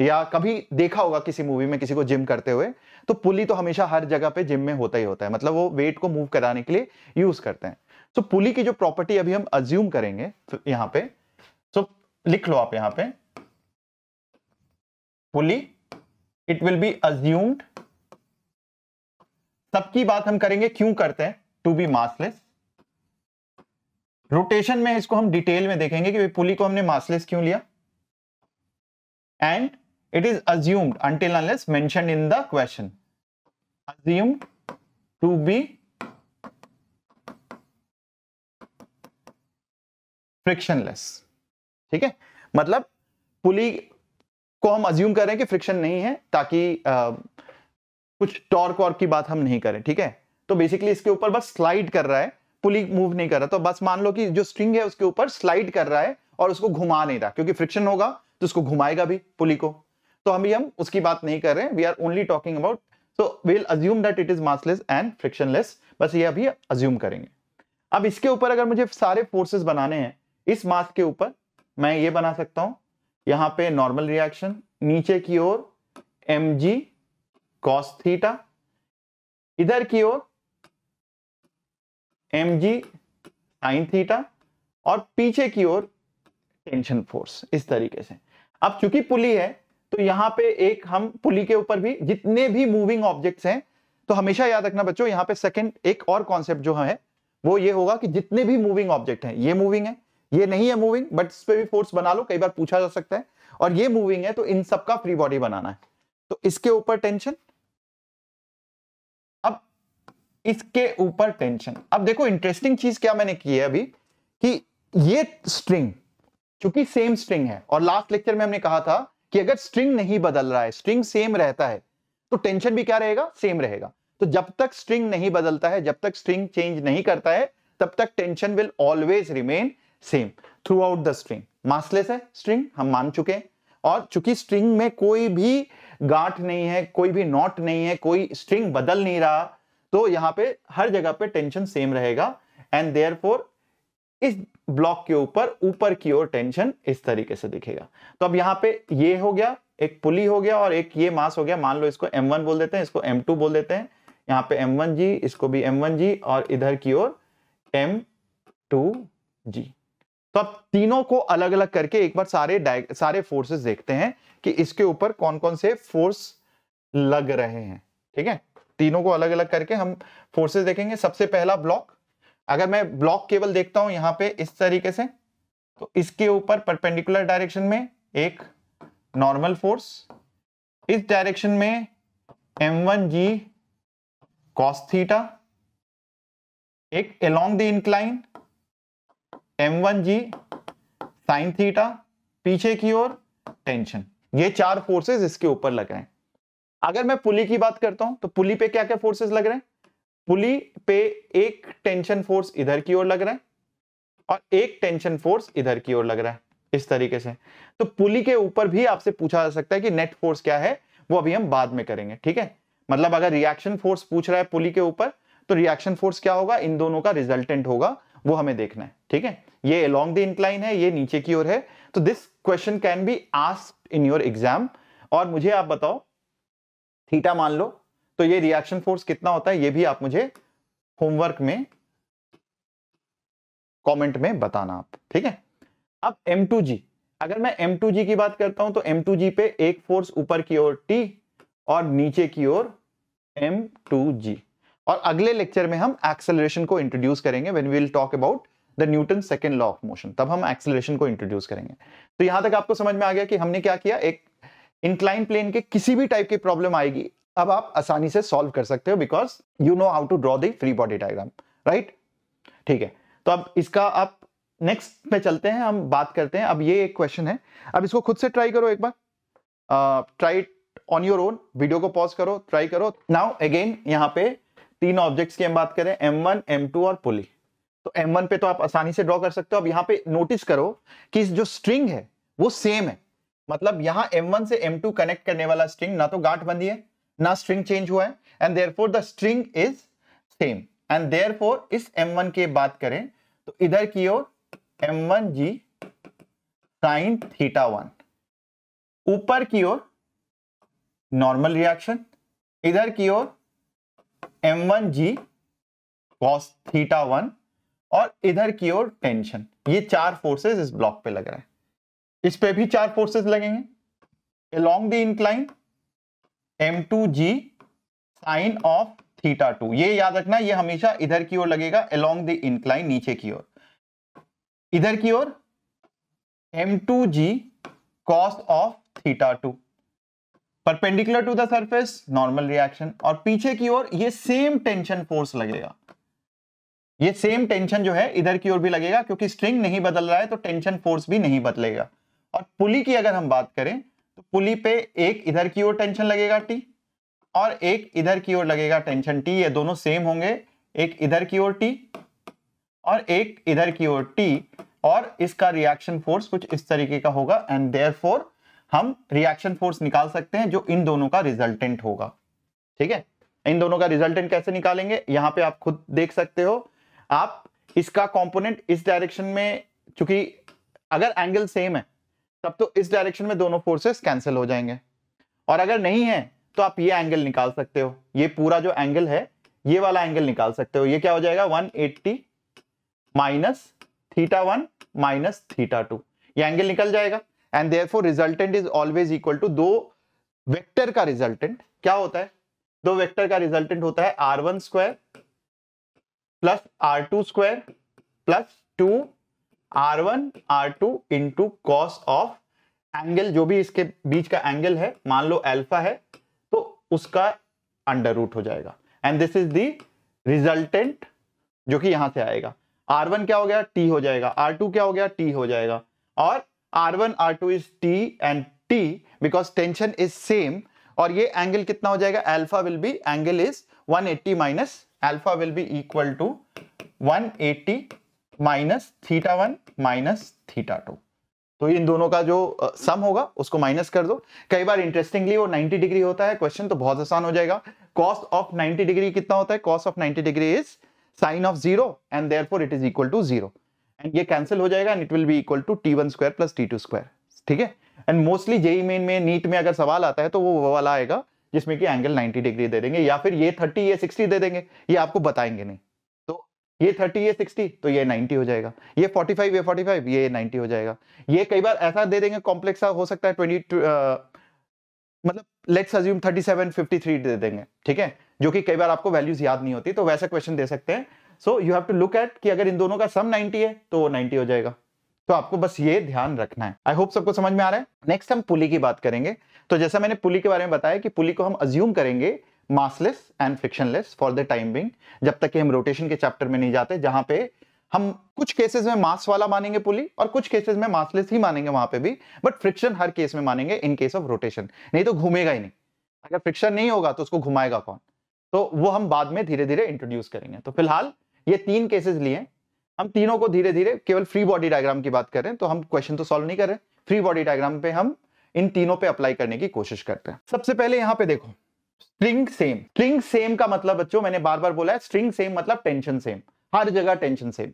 या कभी देखा होगा किसी मूवी में किसी को जिम करते हुए तो पुली तो हमेशा हर जगह पे जिम में होता ही होता है मतलब वो वेट को मूव कराने के लिए यूज करते हैं सो so, पुली की जो प्रॉपर्टी अभी हम अज्यूम करेंगे तो यहां पे सो so, लिख लो आप यहां पे pulley it will be assumed सबकी बात हम करेंगे क्यों करते हैं टू बी मासलेस रोटेशन में इसको हम डिटेल में देखेंगे कि पुली को हमने मासलेस क्यों लिया and it is assumed until unless mention in the question assumed to be frictionless ठीक है मतलब पुली को हम अज्यूम कर रहे हैं कि फ्रिक्शन नहीं है ताकि आ, uh, कुछ टॉर्क वॉर्क की बात हम नहीं करें ठीक है तो बेसिकली इसके ऊपर बस स्लाइड कर रहा है फुली मूव नहीं कर रहा तो बस मान लो कि जो स्ट्रिंग है उसके ऊपर स्लाइड कर रहा है और उसको घुमा नहीं रहा क्योंकि फ्रिक्शन होगा तो उसको घुमाएगा भी पुली को तो हम हम उसकी बात नहीं कर रहे हैं we are only talking about so we'll assume that it is massless and frictionless बस ये अभी अज्यूम करेंगे अब इसके ऊपर अगर मुझे सारे फोर्सेस बनाने हैं इस मास के ऊपर मैं ये बना सकता हूं यहां पे नॉर्मल रिएक्शन नीचे की ओर एम जी कॉस थीटा इधर की ओर एम जी साइन थीटा और पीछे की ओर टेंशन फोर्स इस तरीके से अब चूंकि पुली है तो यहाँ पे एक हम पुली के ऊपर भी जितने भी मूविंग ऑब्जेक्ट्स हैं तो हमेशा याद रखना बच्चों यहाँ पे सेकंड एक और कॉन्सेप्ट जो है वो ये होगा कि जितने भी मूविंग ऑब्जेक्ट हैं ये मूविंग है ये नहीं है मूविंग बट इस पर भी फोर्स बना लो कई बार पूछा जा सकता है और ये मूविंग है तो इन सबका फ्री बॉडी बनाना है तो इसके ऊपर टेंशन इसके ऊपर टेंशन अब देखो इंटरेस्टिंग चीज क्या मैंने की है अभी कि ये स्ट्रिंग चूंकि सेम स्ट्रिंग है और लास्ट लेक्चर में हमने कहा था कि अगर स्ट्रिंग नहीं बदल रहा है स्ट्रिंग सेम रहता है तो टेंशन भी क्या रहेगा सेम रहेगा तो जब तक स्ट्रिंग नहीं बदलता है जब तक स्ट्रिंग चेंज नहीं करता है तब तक tension will always remain same throughout the string massless है स्ट्रिंग हम मान चुके हैं और चूंकि स्ट्रिंग में कोई भी गांठ नहीं है कोई भी नॉट नहीं है कोई स्ट्रिंग बदल नहीं रहा तो यहां पे हर जगह पे टेंशन सेम रहेगा एंड देयर फोर इस ब्लॉक के ऊपर ऊपर की ओर टेंशन इस तरीके से दिखेगा तो अब यहां पे ये हो गया एक पुली हो गया और एक ये मास हो गया मान लो इसको M1 बोल देते हैं इसको M2 बोल देते हैं यहां पे M1G इसको भी M1G और इधर की ओर M2G तो अब तीनों को अलग अलग करके एक बार सारे सारे फोर्सेस देखते हैं कि इसके ऊपर कौन कौन से फोर्स लग रहे हैं ठीक है तीनों को अलग अलग करके हम फोर्सेस देखेंगे सबसे पहला ब्लॉक अगर मैं ब्लॉक केवल देखता हूं यहां पे इस तरीके से तो इसके ऊपर परपेंडिकुलर डायरेक्शन में एक नॉर्मल फोर्स इस डायरेक्शन में M one G cos theta एक along the incline M one G sine theta पीछे की ओर टेंशन ये चार फोर्सेस इसके ऊपर लग रहे हैं अगर मैं पुली की बात करता हूं तो पुली पे क्या क्या फोर्सेस लग रहे हैं पुली पे एक टेंशन फोर्स इधर की ओर लग रहा है और एक टेंशन फोर्स इधर की ओर लग रहा है इस तरीके से तो पुली के ऊपर भी आपसे पूछा जा सकता है कि नेट फोर्स क्या है वो अभी हम बाद में करेंगे ठीक है मतलब अगर रिएक्शन फोर्स पूछ रहा है पुली के ऊपर तो रिएक्शन फोर्स क्या होगा इन दोनों का रिजल्टेंट होगा वो हमें देखना है ठीक है ये अलोंग द इंक्लाइन है ये नीचे की ओर है तो this question can be ask in your exam और मुझे आप बताओ थीटा मान लो तो ये रिएक्शन फोर्स कितना होता है ये भी आप मुझे होमवर्क में कमेंट में बताना आप ठीक है अब M2G अगर मैं M2G की बात करता हूं तो M2G पे एक फोर्स ऊपर की ओर T और नीचे की ओर M2G और अगले लेक्चर में हम एक्सेलरेशन को इंट्रोड्यूस करेंगे when we will talk about the Newton second law of motion तब हम एक्सेलरेशन को इंट्रोड्यूस करेंगे तो यहां तक आपको समझ में आ गया कि हमने क्या किया एक इंक्लाइन प्लेन के किसी भी टाइप की प्रॉब्लम आएगी अब आप आसानी से सॉल्व कर सकते हो because you know how to draw the free body diagram right ठीक है तो अब इसका आप नेक्स्ट पे चलते हैं हम बात करते हैं अब ये एक क्वेश्चन है अब इसको खुद से ट्राई करो एक बार try on your own video को पॉज करो ट्राई करो नाउ अगेन यहाँ पे तीन ऑब्जेक्ट्स की हम बात करें एम M2 और पुली तो M1 पे तो आप आसानी से ड्रॉ कर सकते हो अब यहाँ पे नोटिस करो कि जो स्ट्रिंग है वो सेम है मतलब यहां M1 से M2 कनेक्ट करने वाला स्ट्रिंग ना तो गांठ बंदी है ना स्ट्रिंग चेंज हुआ है and therefore the string is same and for इस एम वन की बात करें तो इधर की ओर M one G sine theta one ऊपर की ओर नॉर्मल रिएक्शन इधर की ओर M one G cos theta one और इधर की ओर टेंशन ये चार फोर्सेस इस ब्लॉक पे लग रहा है इस पे भी चार फोर्सेस लगेंगे along the incline M two G sine of theta two ये याद रखना ये हमेशा इधर की ओर लगेगा अलोंग द इंक्लाइन नीचे की ओर इधर की ओर M two G cos of theta two perpendicular to the surface normal reaction और पीछे की ओर ये सेम टेंशन फोर्स लगेगा ये सेम टेंशन जो है इधर की ओर भी लगेगा क्योंकि स्ट्रिंग नहीं बदल रहा है तो टेंशन फोर्स भी नहीं बदलेगा और पुली की अगर हम बात करें तो पुली पे एक इधर की ओर टेंशन लगेगा टी और एक इधर की ओर लगेगा टेंशन टी ये दोनों सेम होंगे एक इधर की ओर टी और एक इधर की ओर टी और इसका रिएक्शन फोर्स कुछ इस तरीके का होगा एंड देयर हम रिएक्शन फोर्स निकाल सकते हैं जो इन दोनों का रिजल्टेंट होगा ठीक है इन दोनों का रिजल्टेंट कैसे निकालेंगे यहां पे आप खुद देख सकते हो आप इसका कंपोनेंट इस डायरेक्शन में चूंकि अगर एंगल सेम है तब तो इस डायरेक्शन में दोनों फोर्सेस कैंसिल हो जाएंगे और अगर नहीं है तो आप ये एंगल निकाल सकते हो ये पूरा जो एंगल है ये वाला एंगल निकाल सकते हो ये क्या हो जाएगा 180 minus theta one minus theta two ये एंगल निकल जाएगा and there therefore resultant is always equal to दो वेक्टर का रिजल्टेंट क्या होता है दो वेक्टर का रिजल्टेंट होता है R one square plus R two square plus two R one R two into cos of angle जो भी इसके बीच का एंगल है मान लो एल्फा है तो उसका अंडर रूट हो जाएगा and this is the resultant जो कि यहां से आएगा आर वन क्या हो गया टी हो जाएगा आर टू क्या हो गया टी हो जाएगा और R one R two is T and T because tension is same और ये एंगल कितना हो जाएगा alpha will be angle is 180 eighty minus alpha will be equal to 180 minus theta one minus theta two तो इन दोनों का जो सम होगा उसको माइनस कर दो कई बार इंटरेस्टिंगली वो 90 डिग्री होता है क्वेश्चन तो बहुत आसान हो जाएगा कॉस्ट ऑफ 90 डिग्री कितना होता है cos of 90 degree is sine of zero and there it is equal to zero and ये कैंसिल हो जाएगा and it will be equal to T one square plus T two square ठीक है and mostly JEE main में NEET में अगर सवाल आता है तो वो वाला आएगा जिसमें कि एंगल 90 डिग्री दे देंगे या फिर ये 30 ये 60 दे देंगे ये आपको बताएंगे नहीं ये 30 ये 60 तो ये 90 हो जाएगा ये 45 ये 45 ये 90 हो जाएगा ये कई बार ऐसा दे देंगे कॉम्प्लेक्स हो सकता है 20 मतलब लेट्स अज्यूम 37 53 दे देंगे ठीक है जो कि कई बार आपको वैल्यूज याद नहीं होती तो वैसा क्वेश्चन दे सकते हैं so you have to look at कि अगर इन दोनों का सम 90 है तो वो 90 हो जाएगा तो आपको बस ये ध्यान रखना है आई होप सबको समझ में आ रहा है नेक्स्ट हम पुली की बात करेंगे तो जैसा मैंने पुली के बारे में बताया कि पुली को हम अज्यूम करेंगे massless and frictionless for the time being जब तक कि हम रोटेशन के चैप्टर में नहीं जाते जहां पे हम कुछ केसेस में मास वाला मानेंगे पुली और कुछ केसेस में मासलेस ही मानेंगे वहां पे भी बट फ्रिक्शन हर केस में मानेंगे इन केस ऑफ रोटेशन नहीं तो घूमेगा ही नहीं अगर फ्रिक्शन नहीं होगा तो उसको घुमाएगा कौन तो वो हम बाद में धीरे धीरे इंट्रोड्यूस करेंगे तो फिलहाल ये तीन केसेस लिए हम तीनों को धीरे धीरे केवल फ्री बॉडी डायग्राम की बात करें तो हम क्वेश्चन तो सॉल्व नहीं कर रहे फ्री बॉडी डायग्राम पे हम इन तीनों पे अप्लाई करने की कोशिश करते हैं सबसे पहले यहां पे देखो स्ट्रिंग सेम स्ट्रिंग सेम का मतलब बच्चों मैंने बार बार बोला है स्ट्रिंग सेम मतलब टेंशन सेम हर जगह टेंशन सेम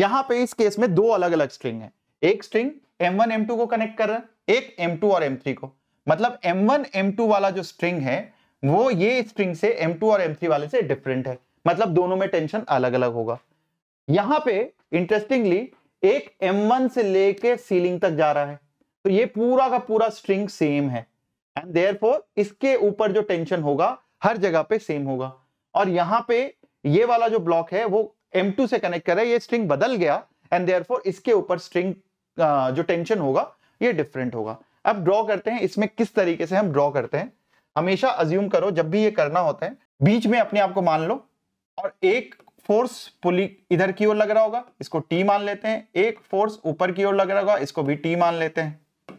यहां पे इस केस में दो अलग अलग स्ट्रिंग है एक स्ट्रिंग M1 M2 को कनेक्ट कर रहा है एक M2 और M3 को मतलब M1 M2 वाला जो स्ट्रिंग है वो ये स्ट्रिंग से M2 और M3 वाले से डिफरेंट है मतलब दोनों में टेंशन अलग अलग होगा यहां पे इंटरेस्टिंगली एक M1 से लेके सीलिंग तक जा रहा है तो ये पूरा का पूरा स्ट्रिंग सेम है एंड फोर इसके ऊपर जो टेंशन होगा हर जगह पे सेम होगा और यहाँ पे ये वाला जो ब्लॉक है वो M2 से कनेक्ट कर रहा है ये स्ट्रिंग बदल गया एंड फोर इसके ऊपर स्ट्रिंग जो टेंशन होगा ये डिफरेंट होगा अब ड्रॉ करते हैं इसमें किस तरीके से हम ड्रॉ करते हैं हमेशा अज्यूम करो जब भी ये करना होता है बीच में अपने आप को मान लो और एक फोर्स पुली इधर की ओर लग रहा होगा इसको टी मान लेते हैं एक फोर्स ऊपर की ओर लग रहा होगा इसको भी टी मान लेते हैं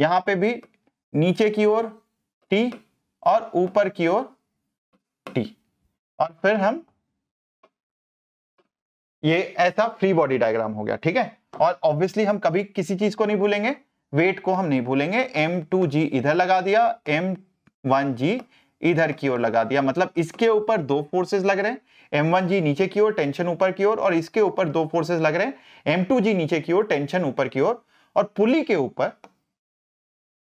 यहां पे भी नीचे की ओर टी और ऊपर की ओर टी और फिर हम ये ऐसा फ्री बॉडी डायग्राम हो गया ठीक है और ऑब्वियसली हम कभी किसी चीज को नहीं भूलेंगे वेट को हम नहीं भूलेंगे एम टू जी इधर लगा दिया एम वन जी इधर की ओर लगा दिया मतलब इसके ऊपर दो फोर्सेस लग रहे हैं एम वन जी नीचे की ओर टेंशन ऊपर की ओर और इसके ऊपर दो फोर्सेस लग रहे हैं एम टू जी नीचे की ओर टेंशन ऊपर की ओर और पुली के ऊपर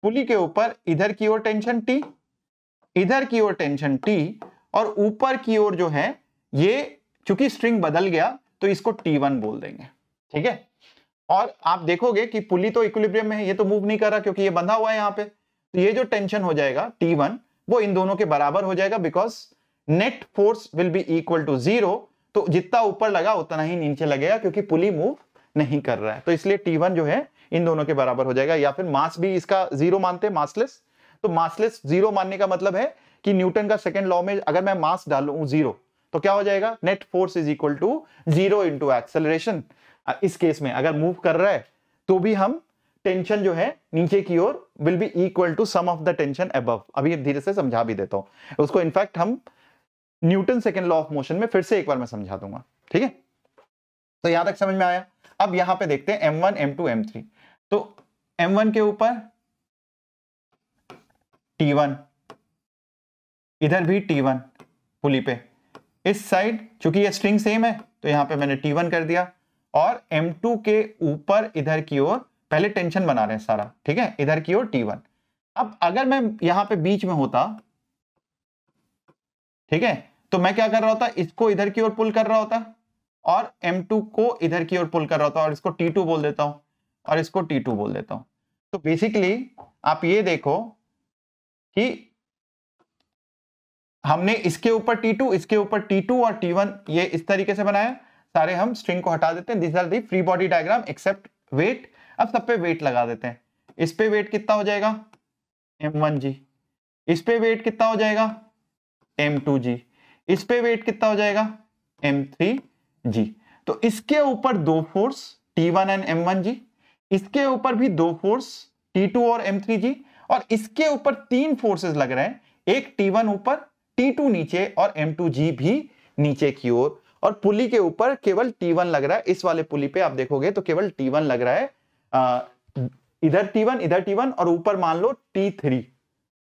पुली के ऊपर इधर की ओर टेंशन टी इधर की ओर टेंशन टी और ऊपर की ओर जो है ये चूंकि स्ट्रिंग बदल गया तो इसको टी वन बोल देंगे ठीक है और आप देखोगे कि पुली तो इक्विलिब्रियम में है ये तो मूव नहीं कर रहा क्योंकि ये बंधा हुआ है यहां पे तो ये जो टेंशन हो जाएगा टी वन वो इन दोनों के बराबर हो जाएगा because net force will be equal to zero तो जितना ऊपर लगा उतना ही नीचे लगेगा क्योंकि पुली मूव नहीं कर रहा है तो इसलिए टी वन जो है इन दोनों के बराबर हो जाएगा या फिर मास भी इसका जीरो मानते हैं मासलेस तो मासलेस जीरो मानने का मतलब है कि न्यूटन का सेकेंड लॉ में अगर मैं मास डालू जीरो तो क्या हो जाएगा net force is equal to zero into acceleration इस केस में अगर मूव कर रहा है तो भी हम टेंशन जो है नीचे की ओर will be equal to sum of the tension above अभी धीरे से समझा भी देता हूं उसको इनफैक्ट हम Newton second law of motion में फिर से एक बार मैं समझा दूंगा ठीक है तो यहां तक समझ में आया अब यहां पे देखते हैं m1 m2 m3 तो M1 के ऊपर T1 इधर भी T1 पुली पे इस साइड चूंकि ये स्ट्रिंग सेम है तो यहां पे मैंने T1 कर दिया और M2 के ऊपर इधर की ओर पहले टेंशन बना रहे हैं सारा ठीक है इधर की ओर T1 अब अगर मैं यहां पे बीच में होता ठीक है तो मैं क्या कर रहा होता इसको इधर की ओर पुल कर रहा होता और M2 को इधर की ओर पुल कर रहा होता और इसको T2 बोल देता हूं और इसको टी टू बोल देता हूं तो बेसिकली आप ये देखो कि हमने इसके ऊपर टी टू इसके ऊपर टी टू और टी वन ये इस तरीके से बनाया सारे हम स्ट्रिंग को हटा देते हैं this are the free body diagram except weight अब सब पे वेट लगा देते हैं इस पे वेट कितना हो जाएगा एम वन जी इस पे वेट कितना हो जाएगा एम टू जी इस पे वेट कितना हो जाएगा एम थ्री जी तो इसके ऊपर दो force T one and M one G इसके ऊपर भी दो फोर्स T2 और M3G और इसके ऊपर तीन फोर्सेस लग रहे हैं एक T1 ऊपर T2 नीचे और M2G भी नीचे की ओर और पुली के ऊपर केवल T1 लग रहा है इस वाले पुली पे आप देखोगे तो केवल T1 लग रहा है आ, इधर T1 इधर T1 और ऊपर मान लो T3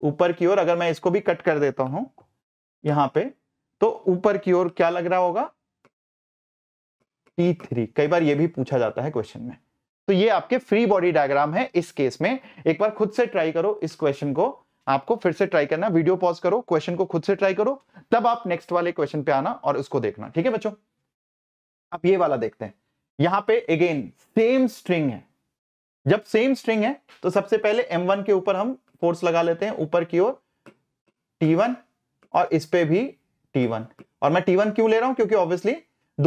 ऊपर की ओर अगर मैं इसको भी कट कर देता हूं यहां पे तो ऊपर की ओर क्या लग रहा होगा T3 कई बार यह भी पूछा जाता है क्वेश्चन में तो ये आपके फ्री बॉडी डायग्राम है इस केस में एक बार खुद से ट्राई करो इस क्वेश्चन को आपको फिर से ट्राई करना वीडियो पॉज करो क्वेश्चन को खुद से ट्राई करो तब आप नेक्स्ट वाले क्वेश्चन पे आना और उसको देखना ठीक है बच्चों आप ये वाला देखते हैं यहां पे अगेन सेम स्ट्रिंग है जब सेम स्ट्रिंग है तो सबसे पहले M1 के ऊपर हम फोर्स लगा लेते हैं ऊपर की ओर T1 और इस पे भी T1 और मैं T1 क्यों ले रहा हूं क्योंकि ऑब्वियसली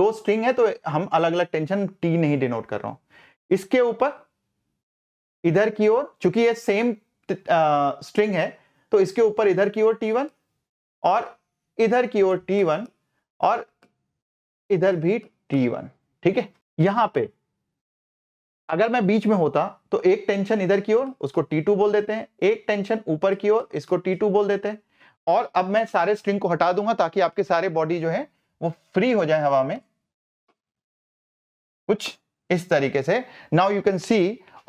दो स्ट्रिंग है तो हम अलग अलग टेंशन T नहीं डिनोट कर रहा हूं इसके ऊपर इधर की ओर चूंकि ये सेम स्ट्रिंग है तो इसके ऊपर इधर की ओर वन और इधर की ओर वन और इधर भी वन ठीक है यहां पे अगर मैं बीच में होता तो एक टेंशन इधर की ओर उसको टी टू बोल देते हैं एक टेंशन ऊपर की ओर इसको टी टू बोल देते हैं और अब मैं सारे स्ट्रिंग को हटा दूंगा ताकि आपके सारे बॉडी जो है वो फ्री हो जाए हवा में कुछ इस तरीके से now you can see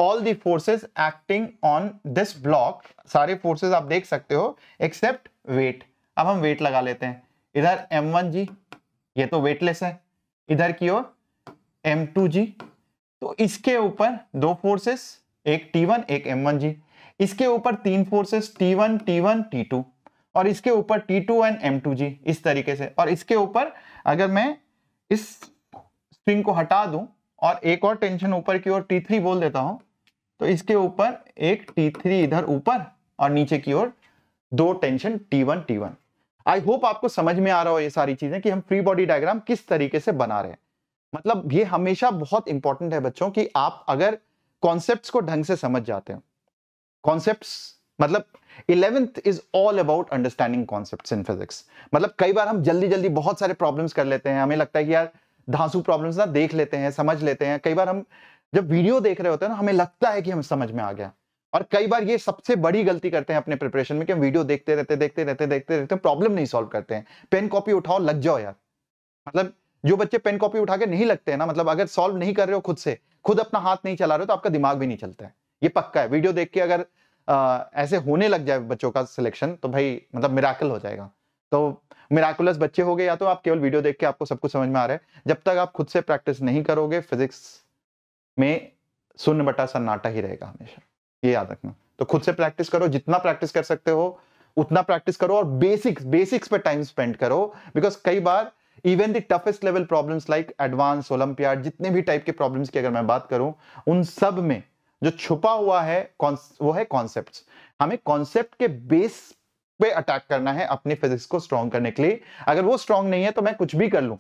all the forces acting on this block सारे फोर्सेज आप देख सकते हो एक्सेप्ट वेट अब हम वेट लगा लेते हैं इधर एम वन जी ये तो वेटलेस है इधर की ओर एम टू जी तो इसके ऊपर दो फोर्सेस एक टी वन एक एम वन जी इसके ऊपर तीन forces T one T one T two और इसके ऊपर T two and M two G इस तरीके से और इसके ऊपर अगर मैं इस स्प्रिंग को हटा दूं और एक और टेंशन ऊपर की ओर T3 बोल देता हूं तो इसके ऊपर एक T3 इधर ऊपर और नीचे की ओर दो tension T1 T1 I hope आपको समझ में आ रहा हो ये सारी चीजें कि हम फ्री बॉडी डायग्राम किस तरीके से बना रहे हैं मतलब ये हमेशा बहुत इंपॉर्टेंट है बच्चों कि आप अगर कॉन्सेप्ट को ढंग से समझ जाते हो कॉन्सेप्ट मतलब eleventh is all about understanding concept in physics मतलब कई बार हम जल्दी जल्दी बहुत सारे प्रॉब्लम्स कर लेते हैं हमें लगता है कि यार धांसू प्रॉब्लम्स ना देख लेते हैं समझ लेते हैं कई बार हम जब वीडियो देख रहे होते हैं ना हमें लगता है कि हम समझ में आ गया और कई बार ये सबसे बड़ी गलती करते हैं अपने प्रिपरेशन में कि हम वीडियो देखते रहते देखते रहते देखते रहते प्रॉब्लम नहीं सॉल्व करते हैं पेन कॉपी उठाओ लग जाओ यार मतलब जो बच्चे पेन कॉपी उठा के नहीं लगते हैं ना मतलब अगर सॉल्व नहीं कर रहे हो खुद से खुद अपना हाथ नहीं चला रहे हो तो आपका दिमाग भी नहीं चलता है ये पक्का है वीडियो देख के अगर आ, ऐसे होने लग जाए बच्चों का सिलेक्शन तो भाई मतलब मिराकल हो जाएगा तो मिराकुलस बच्चे हो गए या तो आप केवल वीडियो देख के आपको सब कुछ समझ में आ रहा है जब तक आप खुद से प्रैक्टिस नहीं करोगे फिजिक्स में शून्य बटा सन्नाटा ही रहेगा हमेशा ये याद रखना तो खुद से प्रैक्टिस करो जितना प्रैक्टिस कर सकते हो उतना प्रैक्टिस करो और बेसिक्स बेसिक्स पे टाइम स्पेंड करो बिकॉज कई बार even the toughest level problems like advance olympiad जितने भी टाइप के प्रॉब्लम्स की अगर मैं बात करूं उन सब में जो छुपा हुआ है वो है कॉन्सेप्ट हमें कॉन्सेप्ट के बेस पे अटैक करना है अपने फिजिक्स को स्ट्रॉन्ग करने के लिए अगर वो स्ट्रांग नहीं है तो मैं कुछ भी कर लू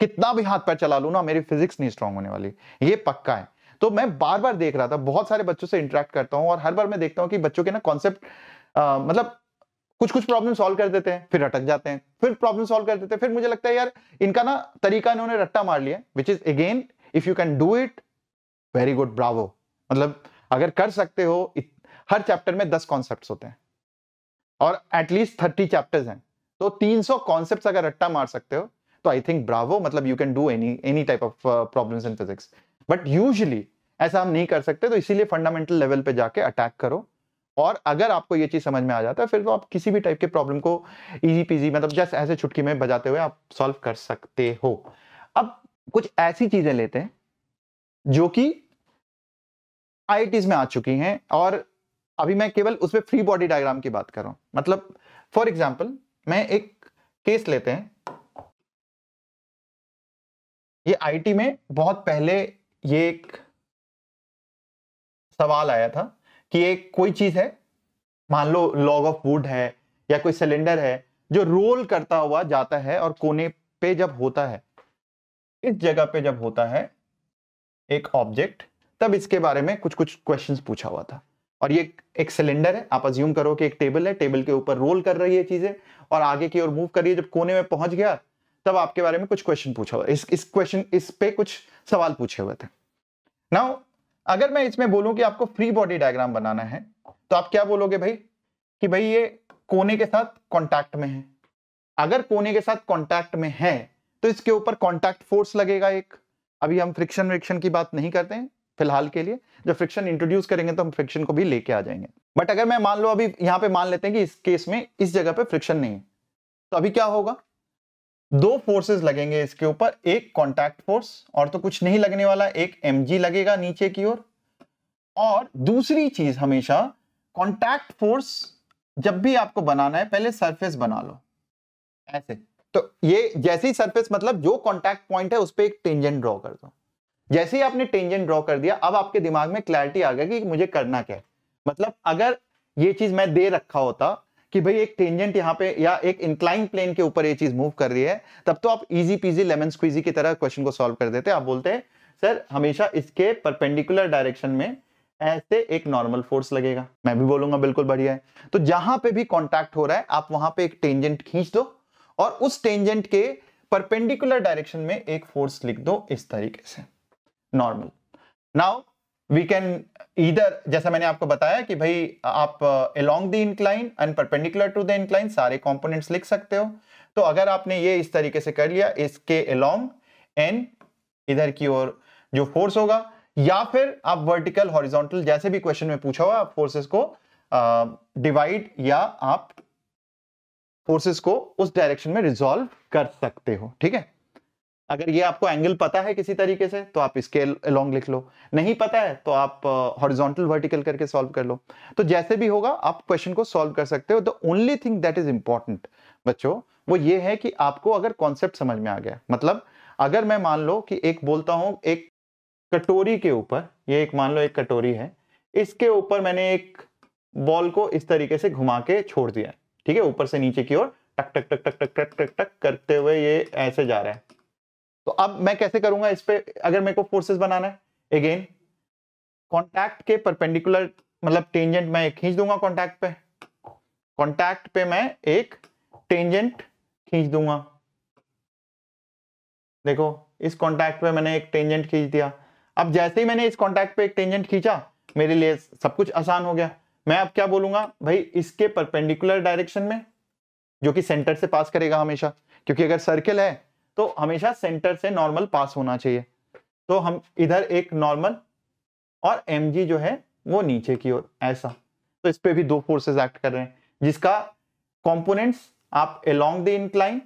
कितना भी हाथ पैर चला लू ना मेरी फिजिक्स नहीं स्ट्रांग होने वाली ये पक्का है तो मैं बार बार देख रहा था बहुत सारे बच्चों से इंटरेक्ट करता हूं और हर बार मैं देखता हूं कि बच्चों के ना कॉन्सेप्ट मतलब कुछ कुछ प्रॉब्लम सॉल्व कर देते हैं फिर अटक जाते हैं फिर प्रॉब्लम सॉल्व कर देते हैं फिर मुझे लगता है यार इनका ना तरीका इन्होंने रट्टा मार लिया which is again if you can do it very good bravo मतलब अगर कर सकते हो हर चैप्टर में दस कॉन्सेप्ट होते हैं और एटलीस्ट थर्टी चैप्टर्स हैं तो तीन सौ कॉन्सेप्ट अगर रट्टा मार सकते हो तो आई थिंक ब्रावो मतलब you can do any any type of problem in physics but usually ऐसा हम नहीं कर सकते तो इसीलिए फंडामेंटल लेवल पे जाके अटैक करो और अगर आपको ये चीज समझ में आ जाता है फिर तो आप किसी भी टाइप के प्रॉब्लम को इजी पीजी मतलब जस्ट ऐसे छुटकी में बजाते हुए आप सॉल्व कर सकते हो अब कुछ ऐसी चीजें लेते हैं जो कि आई में आ चुकी हैं और अभी मैं केवल उसमें फ्री बॉडी डायग्राम की बात कर रहा हूं मतलब फॉर एग्जाम्पल मैं एक केस लेते हैं ये आईटी में बहुत पहले ये एक सवाल आया था कि एक कोई चीज है मान लो लॉग ऑफ वुड है या कोई सिलेंडर है जो रोल करता हुआ जाता है और कोने पे जब होता है इस जगह पे जब होता है एक ऑब्जेक्ट तब इसके बारे में कुछ कुछ क्वेश्चंस पूछा हुआ था और ये एक सिलेंडर है आप अज्यूम करो कि एक टेबल है टेबल के ऊपर रोल कर रही है चीजें और आगे की ओर मूव कर रही है जब कोने में पहुंच गया तब आपके बारे में कुछ क्वेश्चन पूछा हुआ इस इस क्वेश्चन इस पे कुछ सवाल पूछे हुए थे नाउ अगर मैं इसमें बोलूं कि आपको फ्री बॉडी डायग्राम बनाना है तो आप क्या बोलोगे भाई कि भाई ये कोने के साथ कॉन्टैक्ट में है अगर कोने के साथ कॉन्टैक्ट में है तो इसके ऊपर कॉन्टैक्ट फोर्स लगेगा एक अभी हम फ्रिक्शन विक्शन की बात नहीं करते हैं फिलहाल के लिए जब फ्रिक्शन इंट्रोड्यूस करेंगे तो हम फ्रिक्शन को भी लेके आ जाएंगे बट अगर मैं मान लो अभी यहां पे मान लेते हैं कि इस केस में इस जगह पे फ्रिक्शन नहीं है तो अभी क्या होगा दो फोर्सेस लगेंगे इसके ऊपर एक कॉन्टैक्ट फोर्स और तो कुछ नहीं लगने वाला एक एम लगेगा नीचे की ओर और, और दूसरी चीज हमेशा कॉन्टैक्ट फोर्स जब भी आपको बनाना है पहले सरफेस बना लो ऐसे तो ये जैसी सरफेस मतलब जो कॉन्टैक्ट पॉइंट है उस पर एक टेंजेंट ड्रॉ कर दो जैसे ही आपने टेंजेंट ड्रॉ कर दिया अब आपके दिमाग में क्लैरिटी आ गया कि मुझे करना क्या है मतलब अगर ये चीज मैं दे रखा होता कि भाई एक टेंजेंट यहाँ पे या एक इंक्लाइन प्लेन के ऊपर ये चीज मूव कर रही है तब तो आप इजी पीजी लेमन स्क्वीजी की तरह क्वेश्चन को सॉल्व कर देते आप बोलते हैं सर हमेशा इसके परपेंडिकुलर डायरेक्शन में ऐसे एक नॉर्मल फोर्स लगेगा मैं भी बोलूंगा बिल्कुल बढ़िया है तो जहां पे भी कॉन्टैक्ट हो रहा है आप वहां पे एक टेंजेंट खींच दो और उस टेंजेंट के परपेंडिकुलर डायरेक्शन में एक फोर्स लिख दो इस तरीके से नॉर्मल नाउ वी कैन इधर जैसा मैंने आपको बताया कि भाई आप along the incline and perpendicular to the incline सारे कॉम्पोनेंट्स लिख सकते हो तो अगर आपने ये इस तरीके से कर लिया इसके अलोंग एन इधर की ओर जो फोर्स होगा या फिर आप वर्टिकल हॉरिजॉन्टल जैसे भी क्वेश्चन में पूछा हुआ आप फोर्सेस को डिवाइड uh, या आप फोर्सेस को उस डायरेक्शन में रिजॉल्व कर सकते हो ठीक है अगर ये आपको एंगल पता है किसी तरीके से तो आप इसके लॉन्ग लिख लो नहीं पता है तो आप हॉरिजॉन्टल वर्टिकल करके सॉल्व कर लो तो जैसे भी होगा आप क्वेश्चन को सॉल्व कर सकते हो the only thing that is important बच्चों वो ये है कि आपको अगर कॉन्सेप्ट समझ में आ गया मतलब अगर मैं मान लो कि एक बोलता हूं एक कटोरी के ऊपर ये एक मान लो एक कटोरी है इसके ऊपर मैंने एक बॉल को इस तरीके से घुमा के छोड़ दिया ठीक है ऊपर से नीचे की ओर टक टक टक टक टक टक टक टक करते हुए ये ऐसे जा रहा है तो अब मैं कैसे करूंगा इस पर अगर मेरे को फोर्सेस बनाना है अगेन कॉन्टैक्ट के परपेंडिकुलर मतलब टेंजेंट मैं खींच दूंगा कॉन्टैक्ट पे कॉन्टैक्ट पे मैं एक टेंजेंट खींच दूंगा देखो इस कॉन्टैक्ट पे मैंने एक टेंजेंट खींच दिया अब जैसे ही मैंने इस कॉन्टैक्ट पे एक टेंजेंट खींचा मेरे लिए सब कुछ आसान हो गया मैं अब क्या बोलूंगा भाई इसके परपेंडिकुलर डायरेक्शन में जो कि सेंटर से पास करेगा हमेशा क्योंकि अगर सर्किल है तो हमेशा सेंटर से नॉर्मल पास होना चाहिए तो हम इधर एक नॉर्मल और एम जो है वो नीचे की ओर ऐसा तो इस पर भी दो फोर्सेज एक्ट कर रहे हैं जिसका कॉम्पोनेंट्स आप अलोंग द इंक्लाइन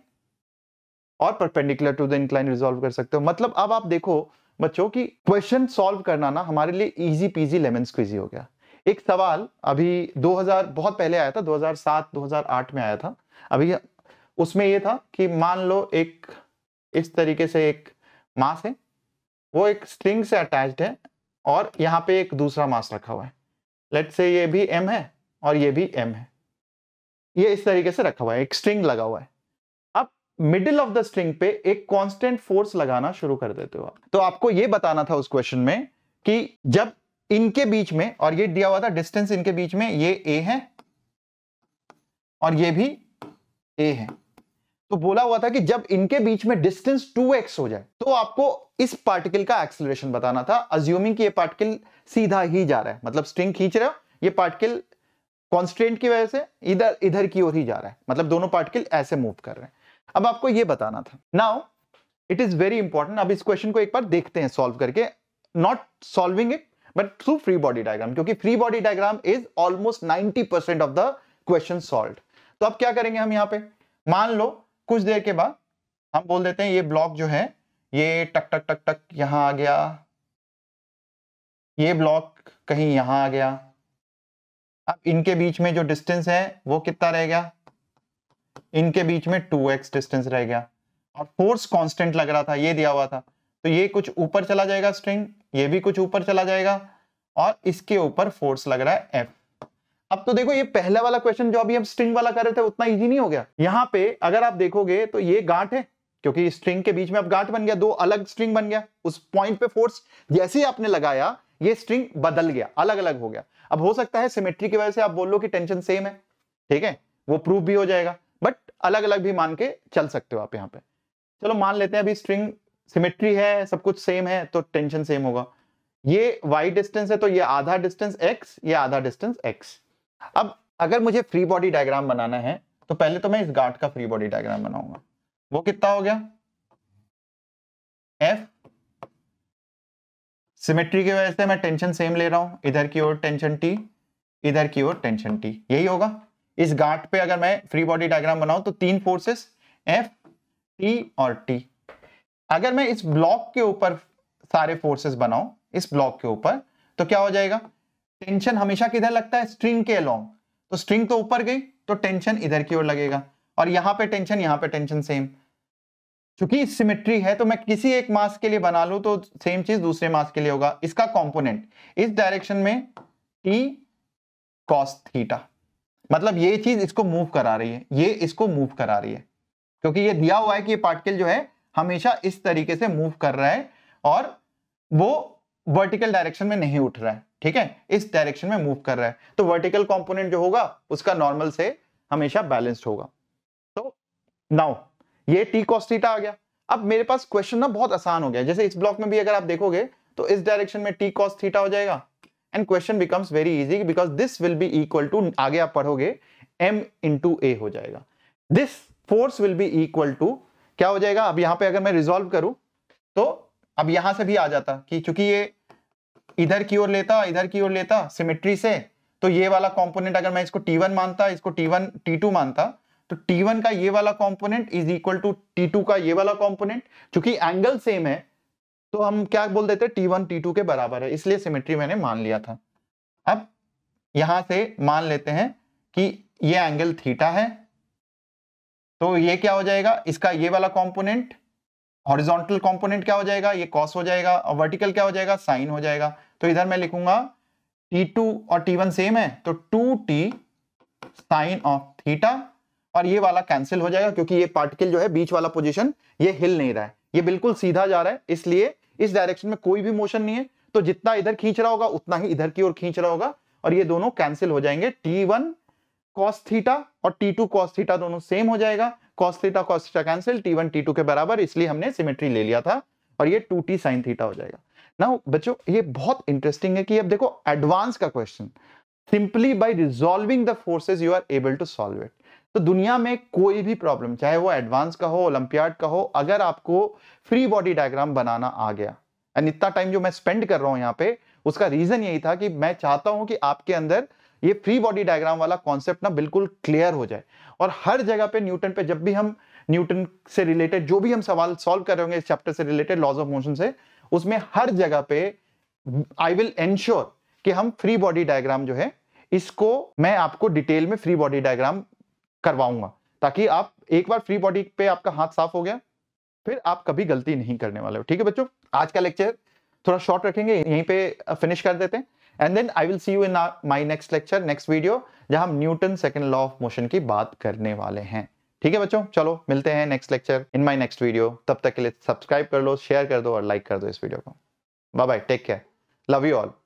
और perpendicular to the incline resolve कर सकते हो मतलब अब आप देखो बच्चों की क्वेश्चन सॉल्व करना ना हमारे लिए इजी पीजी लेमन स्क्वीजी हो गया एक सवाल अभी 2000 बहुत पहले आया था 2007 2008 में आया था अभी उसमें ये था कि मान लो एक इस तरीके से एक मास है वो एक स्ट्रिंग से अटैच्ड है और यहाँ पे एक दूसरा मास रखा हुआ है लेट से ये भी एम है और ये भी एम है ये इस तरीके से रखा हुआ है एक स्ट्रिंग लगा हुआ है अब मिडिल ऑफ द स्ट्रिंग पे एक कांस्टेंट फोर्स लगाना शुरू कर देते हो आप तो आपको ये बताना था उस क्वेश्चन में कि जब इनके बीच में और ये दिया हुआ था डिस्टेंस इनके बीच में ये ए है और ये भी ए है तो बोला हुआ था कि जब इनके बीच में डिस्टेंस 2x हो जाए तो आपको इस पार्टिकल का एक्सिलेशन बताना था अज्यूमिंग कि ये पार्टिकल सीधा ही जा रहा है मतलब स्ट्रिंग खींच रहे हो ये पार्टिकल कॉन्स्टेंट की वजह से इधर इधर की ओर ही जा रहा है मतलब दोनों पार्टिकल ऐसे मूव कर रहे हैं अब आपको ये बताना था now it is very important अब इस क्वेश्चन को एक बार देखते हैं सॉल्व करके not solving it but through free body diagram क्योंकि free body diagram is almost percent of the question solve तो अब क्या करेंगे हम यहाँ पे मान लो कुछ देर के बाद हम बोल देते हैं ये ब्लॉक जो है ये टक टक टक टक यहां आ गया ये ब्लॉक कहीं यहां आ गया अब इनके बीच में जो डिस्टेंस है वो कितना रह गया इनके बीच में 2x डिस्टेंस रह गया और फोर्स कांस्टेंट लग रहा था ये दिया हुआ था तो ये कुछ ऊपर चला जाएगा स्ट्रिंग ये भी कुछ ऊपर चला जाएगा और इसके ऊपर फोर्स लग रहा है एफ अब तो देखो ये पहला वाला क्वेश्चन जो अभी हम स्ट्रिंग वाला कर रहे थे उतना इजी नहीं हो गया यहाँ पे अगर आप देखोगे तो ये गांठ है क्योंकि स्ट्रिंग के बीच में अब गांठ बन गया दो अलग स्ट्रिंग बन गया उस पॉइंट पे फोर्स जैसे ही आपने लगाया ये स्ट्रिंग बदल गया अलग अलग हो गया अब हो सकता है सिमेट्री की वजह से आप बोल लो कि टेंशन सेम है ठीक है वो प्रूफ भी हो जाएगा बट अलग अलग भी मान के चल सकते हो आप यहाँ पे चलो मान लेते हैं अभी स्ट्रिंग सिमेट्री है सब कुछ सेम है तो टेंशन सेम होगा ये वाई डिस्टेंस है तो ये आधा डिस्टेंस एक्स ये आधा डिस्टेंस एक्स अब अगर मुझे फ्री बॉडी डायग्राम बनाना है तो पहले तो मैं इस गांठ का फ्री बॉडी डायग्राम बनाऊंगा वो कितना हो गया एफ सिमेट्री की वजह से मैं टेंशन सेम ले रहा हूं इधर की ओर टेंशन टी इधर की ओर टेंशन टी यही होगा इस गांठ पे अगर मैं फ्री बॉडी डायग्राम बनाऊं तो तीन फोर्सेस एफ टी और टी अगर मैं इस ब्लॉक के ऊपर सारे फोर्सेस बनाऊं इस ब्लॉक के ऊपर तो क्या हो जाएगा टेंशन हमेशा किधर लगता है स्ट्रिंग के अलोंग तो स्ट्रिंग तो ऊपर गई तो टेंशन इधर की ओर लगेगा और यहां पे टेंशन यहां पे टेंशन सेम क्योंकि सिमेट्री है तो मैं किसी एक मास के लिए बना लू तो सेम चीज दूसरे मास के लिए होगा इसका कंपोनेंट इस डायरेक्शन में टी कॉस थीटा मतलब ये चीज इसको मूव करा रही है ये इसको मूव करा रही है क्योंकि ये दिया हुआ है कि ये पार्टिकल जो है हमेशा इस तरीके से मूव कर रहा है और वो वर्टिकल डायरेक्शन में नहीं उठ रहा है ठीक है इस डायरेक्शन में मूव कर रहा है तो वर्टिकल कंपोनेंट जो होगा उसका नॉर्मल से हमेशा बैलेंस्ड होगा तो नाउ ये टी थीटा आ गया अब मेरे पास क्वेश्चन ना बहुत आसान हो गया जैसे इस ब्लॉक में भी अगर आप देखोगे तो इस डायरेक्शन में टी कॉस थीटा हो जाएगा and question becomes very easy because this will be equal to आगे आप पढ़ोगे एम इंटू ए हो जाएगा this force will be equal to क्या हो जाएगा अब यहां पर अगर मैं रिजोल्व करूं तो अब यहां से भी आ जाता कि क्योंकि ये इधर की ओर लेता इधर की ओर लेता सिमेट्री से तो ये वाला कॉम्पोनेंट अगर मैं इसको T1 मानता इसको T1 T2 मानता तो T1 का ये वाला component is equal to T2 का ये वाला कॉम्पोनेंट चूंकि एंगल सेम है तो हम क्या बोल देते T1 T2 के बराबर है इसलिए सिमेट्री मैंने मान लिया था अब यहां से मान लेते हैं कि ये एंगल थीटा है तो ये क्या हो जाएगा इसका ये वाला कॉम्पोनेंट हॉरिजॉन्टल कॉम्पोनेंट क्या हो जाएगा ये कॉस हो जाएगा और वर्टिकल क्या हो जाएगा साइन हो जाएगा तो इधर मैं लिखूंगा टी टू और टी वन सेम है तो two T sine of theta और ये वाला कैंसिल हो जाएगा क्योंकि ये पार्टिकल जो है बीच वाला पोजिशन ये हिल नहीं रहा है ये बिल्कुल सीधा जा रहा है इसलिए इस डायरेक्शन में कोई भी मोशन नहीं है तो जितना इधर खींच रहा होगा उतना ही इधर की ओर खींच रहा होगा और ये दोनों कैंसिल हो जाएंगे टी वन कॉस थीटा और टी टू कॉस थीटा दोनों सेम हो जाएगा cos theta cos theta cancel t1 t2 के बराबर इसलिए हमने सिमेट्री ले लिया था और ये टू टी साइन थीटा हो जाएगा ना बच्चों ये बहुत इंटरेस्टिंग है कि अब देखो एडवांस का question simply by resolving the forces you are able to solve it तो दुनिया में कोई भी प्रॉब्लम चाहे वो एडवांस का हो ओलंपियाड का हो अगर आपको फ्री बॉडी डायग्राम बनाना आ गया एंड इतना टाइम जो मैं स्पेंड कर रहा हूं यहां पे उसका रीजन यही था कि मैं चाहता हूं कि आपके अंदर ये फ्री बॉडी डायग्राम वाला कॉन्सेप्ट ना बिल्कुल क्लियर हो जाए और हर जगह पे न्यूटन पे जब भी हम न्यूटन से रिलेटेड जो भी हम सवाल सॉल्व कर रहे होंगे इस चैप्टर से रिलेटेड लॉज ऑफ मोशन से उसमें हर जगह पे आई विल एंश्योर कि हम फ्री बॉडी डायग्राम जो है इसको मैं आपको डिटेल में फ्री बॉडी डायग्राम करवाऊंगा ताकि आप एक बार फ्री बॉडी पे आपका हाथ साफ हो गया फिर आप कभी गलती नहीं करने वाले हो ठीक है बच्चों आज का लेक्चर थोड़ा शॉर्ट रखेंगे यहीं पे फिनिश कर देते हैं and then I will see you in my next lecture next video जहां हम Newton second law of motion की बात करने वाले हैं ठीक है बच्चों चलो मिलते हैं next lecture in my next video तब तक के लिए सब्सक्राइब कर लो शेयर कर दो और लाइक कर दो इस वीडियो को bye bye take care love you all